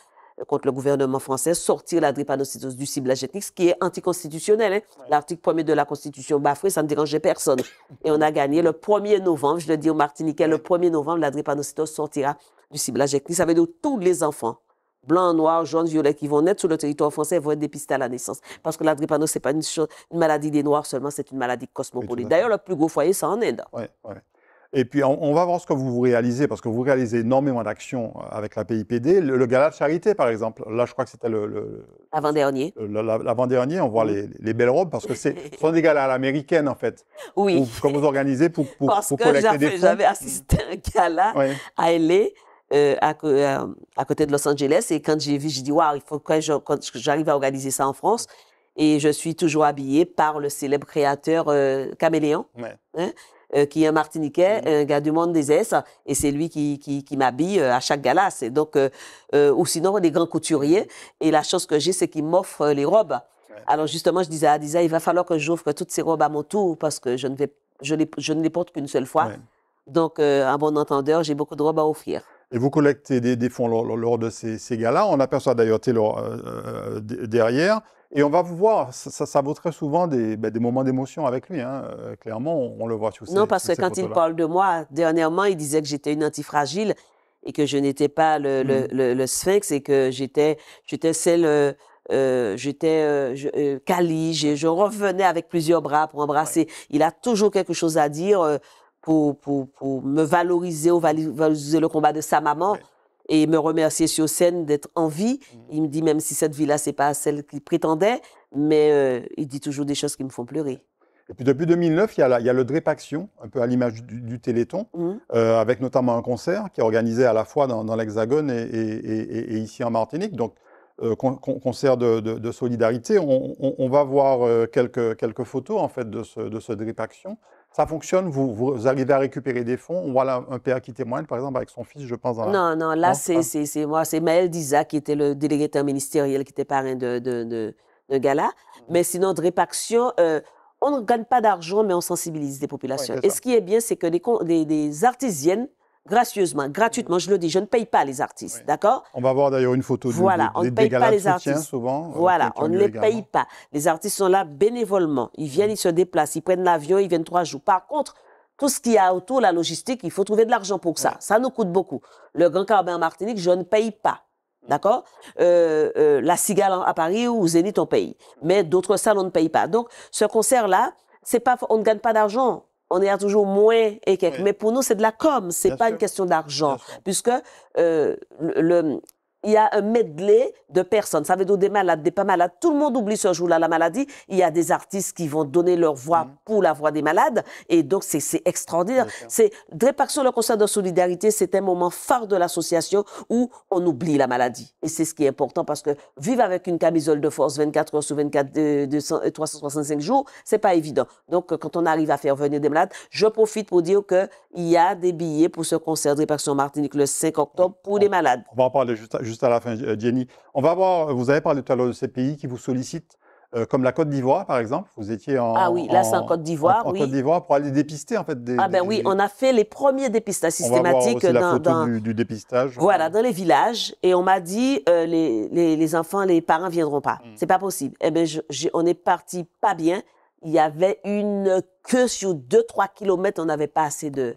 contre le gouvernement français, sortir la drépanocytose du ciblage ethnique, ce qui est anticonstitutionnel. Hein. L'article 1er de la Constitution bafoué, ça ne dérangeait personne. Et on a gagné le 1er novembre, je le dis au Martiniquais, le 1er novembre, la drépanocytose sortira du ciblage ethnique. Ça veut dire tous les enfants, blancs, noirs, jaunes, violets, qui vont naître sur le territoire français vont être dépistés à la naissance. Parce que la drépanocytose, ce n'est pas une, maladie des Noirs seulement, c'est une maladie cosmopolite. D'ailleurs, le plus gros foyer, c'est en Inde. Ouais, ouais. Et puis, on, va voir ce que vous réalisez, parce que vous réalisez énormément d'actions euh, avec la PIPD. Le, gala de charité, par exemple, là, je crois que c'était le... avant L'avant-dernier. L'avant-dernier, on voit mm. les, belles robes, parce que ce sont des galas à l'américaine, en fait. Oui. que vous organisez pour, pour, pour collecter que j'avais assisté à un gala à L.A., euh, euh, à, côté de Los Angeles, et quand j'ai vu, j'ai dit, waouh, il faut que j'arrive à organiser ça en France et je suis toujours habillée par le célèbre créateur Caméléon. Ouais. Hein. Euh, qui est un Martiniquais, mm-hmm. un gars du monde des S, et c'est lui qui, qui, m'habille euh, à chaque gala. C'est donc, euh, ou sinon, des grands couturiers. Et la chance que j'ai, c'est qu'ils m'offrent les robes. Alors justement, je disais à Adisa, il va falloir que j'offre toutes ces robes à mon tour parce que je ne, vais, je les, ne les porte qu'une seule fois. Donc, à bon entendeur, j'ai beaucoup de robes à offrir. Et vous collectez des, fonds lors, de ces, ces gars-là. On aperçoit d'ailleurs Taylor derrière. Et on va voir, ça, vaut très souvent ben, des, moments d'émotion avec lui. Hein. Euh, clairement, on, le voit sur ces Non, parce que quand il parle de moi, dernièrement, il disait que j'étais une antifragile et que je n'étais pas le, hmm. sphinx et que j'étais celle... Euh, euh, j'étais cali, je, je, revenais avec plusieurs bras pour embrasser. Il a toujours quelque chose à dire pour, me valoriser ou valoriser le combat de sa maman et me remercier sur scène d'être en vie. Mm-hmm. Il me dit même si cette vie-là, c'est pas celle qu'il prétendait, mais euh, il dit toujours des choses qui me font pleurer. Et puis depuis 2009, il y a, le Drip Action, un peu à l'image du, Téléthon, mm. euh, avec notamment un concert qui est organisé à la fois dans, l'Hexagone et, ici en Martinique. Donc, euh, concert de, solidarité. On, va voir quelques, quelques photos en fait de ce, de Action ça fonctionne vous, vous arrivez à récupérer des fonds. On voit un père qui témoigne, par exemple, avec son fils, je pense. non, non, là, c'est moi, c'est Maël Diza qui était le délégué ministériel, qui était parrain de, de, de, gala. Mais sinon, de répaction, euh, on ne gagne pas d'argent, mais on sensibilise les populations. et ce qui est bien, c'est que des, des, des artisiennes gracieusement, gratuitement, je le dis, je ne paye pas les artistes, d'accord On va voir d'ailleurs une photo de Voilà, on ne paye pas les artistes. Souvent, euh, voilà, on ne les paye pas. Les artistes sont là bénévolement. Ils viennent, ils se déplacent, ils prennent l'avion, ils viennent trois jours. Par contre, tout ce qu'il y a autour, la logistique, il faut trouver de l'argent pour ça. Ça nous coûte beaucoup. Le Grand Carabin en Martinique, je ne paye pas. Mm. D'accord euh, euh, La Cigale à Paris ou Zénith, on paye. Mais d'autres salles, on ne paye pas. Donc, ce concert-là, c'est pas, on ne gagne pas d'argent on est toujours moins et quelques. Mais pour nous, c'est de la com, c'est pas une question d'argent, puisque euh, le il y a un medley de personnes. Ça veut dire des malades, des pas malades. Tout le monde oublie ce jour-là la maladie. Il y a des artistes qui vont donner leur voix mm. pour la voix des malades. Et donc, c'est extraordinaire. C'est Drépaction, le concert de solidarité, c'est un moment phare de l'association où on oublie la maladie. Et c'est ce qui est important parce que vivre avec une camisole de force 24 heures sur 24, 365 euh, euh, jours, c'est pas évident. Donc, euh, quand on arrive à faire venir des malades, je profite pour dire qu'il y a des billets pour ce concert Drépaction Martinique le 5 octobre pour les malades. On va en parler juste juste à la fin, euh, Jenny. On va voir, vous avez parlé tout à l'heure de ces pays qui vous sollicitent, euh, comme la Côte d'Ivoire, par exemple. Vous étiez en. Ah oui, là, Côte d'Ivoire. pour aller dépister, en fait. Des, ah ben oui, on a fait les premiers dépistages systématiques. On la photo du, dépistage. Voilà, dans les villages. Et on m'a dit, euh, les, enfants, les parents ne viendront pas. Hmm. C'est pas possible. Eh bien, on est parti pas bien. Il y avait une queue sur 2-3 kilomètres, on n'avait pas assez de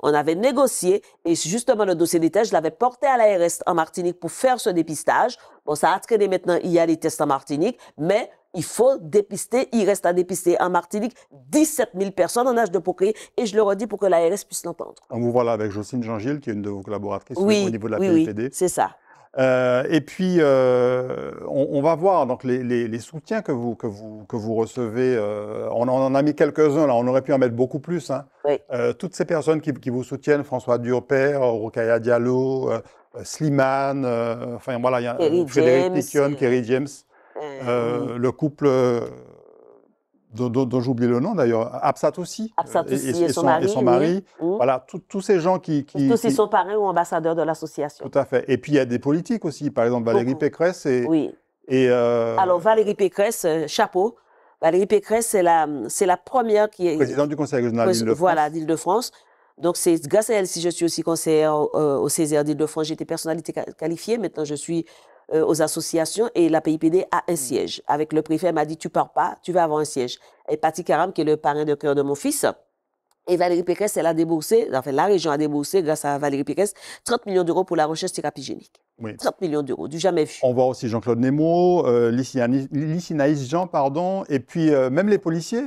on avait négocié et justement le dossier des tests, je l'avais porté à l'ARS en Martinique pour faire ce dépistage. Bon, ça a traîné maintenant, il y a les tests en Martinique, mais il faut dépister, il reste à dépister en Martinique 17 000 personnes en âge de procréer et je le redis pour que l'ARS puisse l'entendre. On vous voilà avec Jocelyne Jean-Gilles, qui est une de vos collaboratrices au niveau de la oui, Oui, e c'est ça. Euh, et puis, euh, on, va voir donc les, soutiens que vous que vous que vous recevez. Euh, on, en a mis quelques-uns là. On aurait pu en mettre beaucoup plus. Hein. toutes ces personnes qui, vous soutiennent, François Durper, Rokaya Diallo, Slimane, enfin voilà, Kerry Frédéric James, Kerry James, le couple dont, dont, j'oublie le nom d'ailleurs, Absat aussi. Absat aussi, et, son, mari, mmh. Voilà, tous ces gens qui. qui tous, ils sont parrains ou ambassadeurs de l'association. Tout à fait. Et puis il y a des politiques aussi, par exemple Valérie Pécresse. Et, oui. Et euh, Alors Valérie Pécresse, euh, chapeau. Valérie Pécresse, c'est la, c'est la première qui est. Présidente du Conseil régional d'Île-de-France. Voilà, d'Île-de-France. Donc, c'est grâce à elle si je suis aussi conseillère au euh, Césaire d'Île-de-France. J'étais personnalité qualifiée. Maintenant, je suis euh, aux associations et la PIPD a un mm. siège. Avec le préfet, m'a dit tu pars pas, tu vas avoir un siège. Et Patti Karam, qui est le parrain de cœur de mon fils, et Valérie Pécresse, elle a déboursé, enfin la région a déboursé, grâce à Valérie Pécresse, 30 millions d'euros pour la recherche thérapie génique. Oui. 30 millions d'euros, du jamais vu. On voit aussi Jean-Claude Nemo, euh, Jean, pardon, et puis euh, même les policiers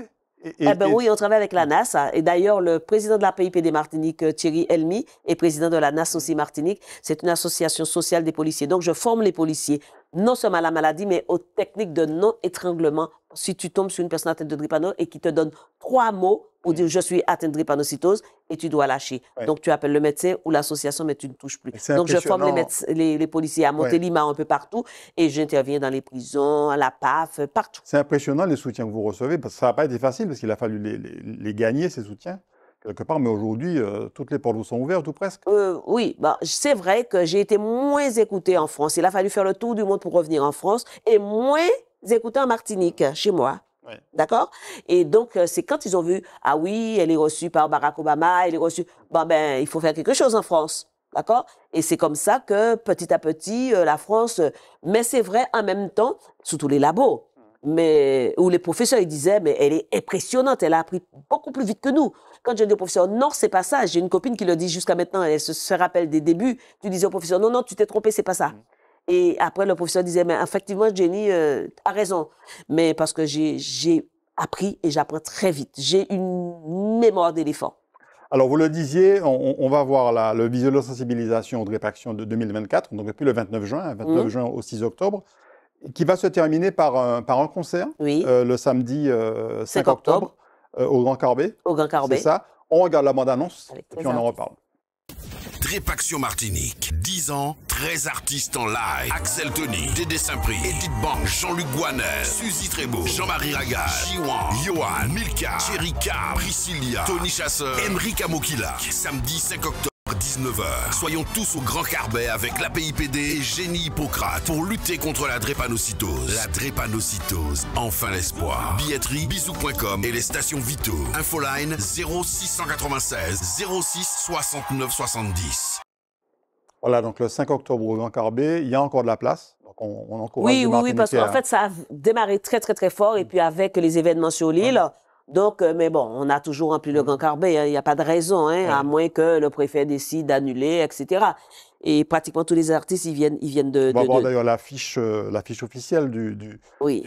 eh ben oui, on travaille avec la mm. NASA. Et d'ailleurs, le président de la des Martiniques, euh, Thierry Elmi, est président de la mm. NAS aussi Martinique. C'est une association sociale des policiers. Donc, je forme les policiers, non seulement à la maladie, mais aux techniques de non-étranglement. Si tu tombes sur une personne atteinte de drépano et qui te donne trois mots, ou mm. dire je suis atteint drépanocytose et tu dois lâcher. Donc tu appelles le médecin ou l'association, mais tu ne touches plus. Donc je forme les, les, policiers à Montélimar un peu partout et j'interviens dans les prisons, à la PAF, partout. C'est impressionnant les soutiens que vous recevez, parce que ça n'a pas été facile, parce qu'il a fallu les, gagner, ces soutiens. Quelque part, mais aujourd'hui, euh, toutes les portes vous sont ouvertes ou presque euh, Oui, bah, c'est vrai que j'ai été moins écoutée en France. Il a fallu faire le tour du monde pour revenir en France et moins écoutée en Martinique, chez moi. D'accord Et donc, euh, c'est quand ils ont vu, ah oui, elle est reçue par Barack Obama, elle est reçue, ben, il faut faire quelque chose en France. D'accord Et c'est comme ça que petit à petit, euh, la France, euh, mais c'est vrai en même temps, surtout les labos, mm. mais, où les professeurs ils disaient, mais elle est impressionnante, elle a appris beaucoup plus vite que nous. Quand je dis aux professeurs « non, c'est pas ça, j'ai une copine qui le dit jusqu'à maintenant, elle se, rappelle des débuts, tu disais au professeur, non, non, tu t'es trompé, c'est pas ça. Mm. Et après, le professeur disait, mais effectivement, Jenny, euh, a raison. Mais parce que j'ai appris et j'apprends très vite. J'ai une mémoire d'éléphant. Alors, vous le disiez, on, va voir la, le visuel de sensibilisation de répaction de 2024, donc depuis le 29 juin, 29 hein, mmh. juin au 6 octobre, qui va se terminer par un, par un concert euh, le samedi 5, euh, octobre, au Grand Carbet. Au Grand Carbet. C'est ça. On regarde la bande-annonce et puis on en reparle. Trépaction Martinique. 10 ans, 13 artistes en live. Axel Tony, Dédé Saint-Prix, Edith Bank, Jean-Luc Guanet, Suzy Trébeau, Jean-Marie Raga, Jiwan, Johan, Milka, Cherika, Priscilla, Tony Chasseur, Emric Amokila. Samedi 5 octobre. 19h. Soyons tous au Grand Carbet avec l'APIPD et Génie Hippocrate pour lutter contre la drépanocytose. La drépanocytose, enfin l'espoir. Billetterie, bisou.com et les stations Vito. Infoline 0696 06 69 70. Voilà, donc le 5 octobre au Grand Carbet, il y a encore de la place. on, Oui, oui, oui, parce qu'en fait, ça a démarré très, très, très fort. Et puis avec les événements sur l'île, donc, euh, mais bon, on a toujours rempli le mmh. Grand Carbet, hein, il n'y a, pas de raison, hein, à moins que le préfet décide d'annuler, etc. Et pratiquement tous les artistes, ils viennent, ils viennent de. On va voir d'ailleurs euh, l'affiche, officielle du, du,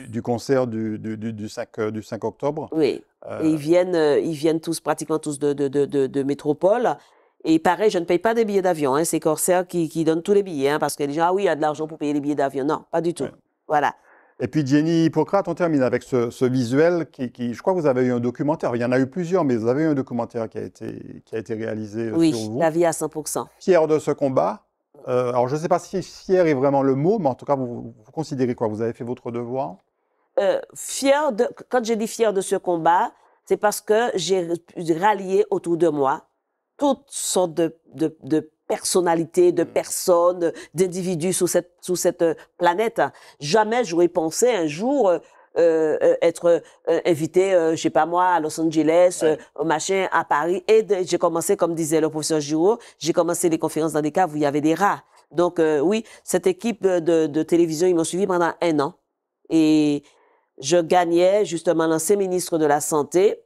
du, concert du, du, 5, euh, octobre. Oui. ils viennent, ils viennent tous, pratiquement tous de, métropole. Et pareil, je ne paye pas des billets d'avion. Hein, c'est Corsair qui, qui donne tous les billets, parce que les gens, ah oui, il y a de l'argent pour payer les billets d'avion. Non, pas du tout. Voilà. Et puis Jenny Hippocrate, on termine avec ce, visuel qui, je crois que vous avez eu un documentaire, il y en a eu plusieurs, mais vous avez eu un documentaire qui a été, qui a été réalisé euh, oui, sur vous. la vie à 100%. Fier de ce combat. Euh, alors je ne sais pas si fier est vraiment le mot, mais en tout cas, vous, considérez quoi Vous avez fait votre devoir euh, fier de, Quand j'ai dit fier de ce combat, c'est parce que j'ai rallié autour de moi toutes sortes de, de, de personnalités, de mm. personnes, d'individus sur cette, sous cette euh, planète. Jamais j'aurais pensé un jour euh, euh, être invité, je sais pas moi, à Los Angeles, au machin, à Paris. Et j'ai commencé, comme disait le professeur Giraud, j'ai commencé les conférences dans des cas où il y avait des rats. Donc oui, cette équipe de, télévision, ils m'ont suivi pendant un an. Et je gagnais justement l'ancien ministre de la Santé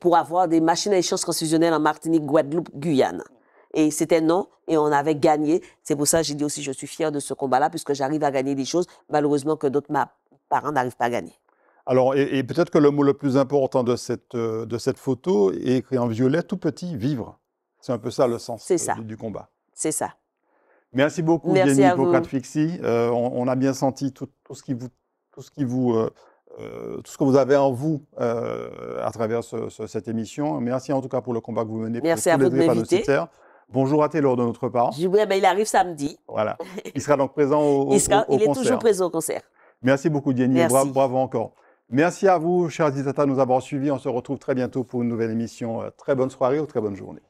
pour avoir des machines à échange transfusionnelles en Martinique, Guadeloupe, Guyane et c'était non, et on avait gagné. C'est pour ça que j'ai dit aussi, je suis fier de ce combat-là, puisque j'arrive à gagner des choses, malheureusement, que d'autres parents n'arrivent pas à gagner. Alors, et, peut-être que le mot le plus important de cette, euh, de cette photo est écrit en violet, tout petit, vivre. C'est un peu ça le sens euh, Du, combat. C'est ça. Merci beaucoup, Merci pour quatre euh, on, a bien senti tout, ce qui vous, tout ce qui vous, tout ce que vous avez en vous à travers cette émission. Merci en tout cas pour le combat que vous menez Merci pour tous les de m'inviter. Bonjour à Taylor de notre part. Ben, il arrive samedi. Voilà. Il sera donc présent au, il concert. Il est toujours présent au concert. Merci beaucoup, Diany. Bravo, bravo encore. Merci à vous, chers Zitata, de nous avoir suivis. On se retrouve très bientôt pour une nouvelle émission. Euh, très bonne soirée ou très bonne journée.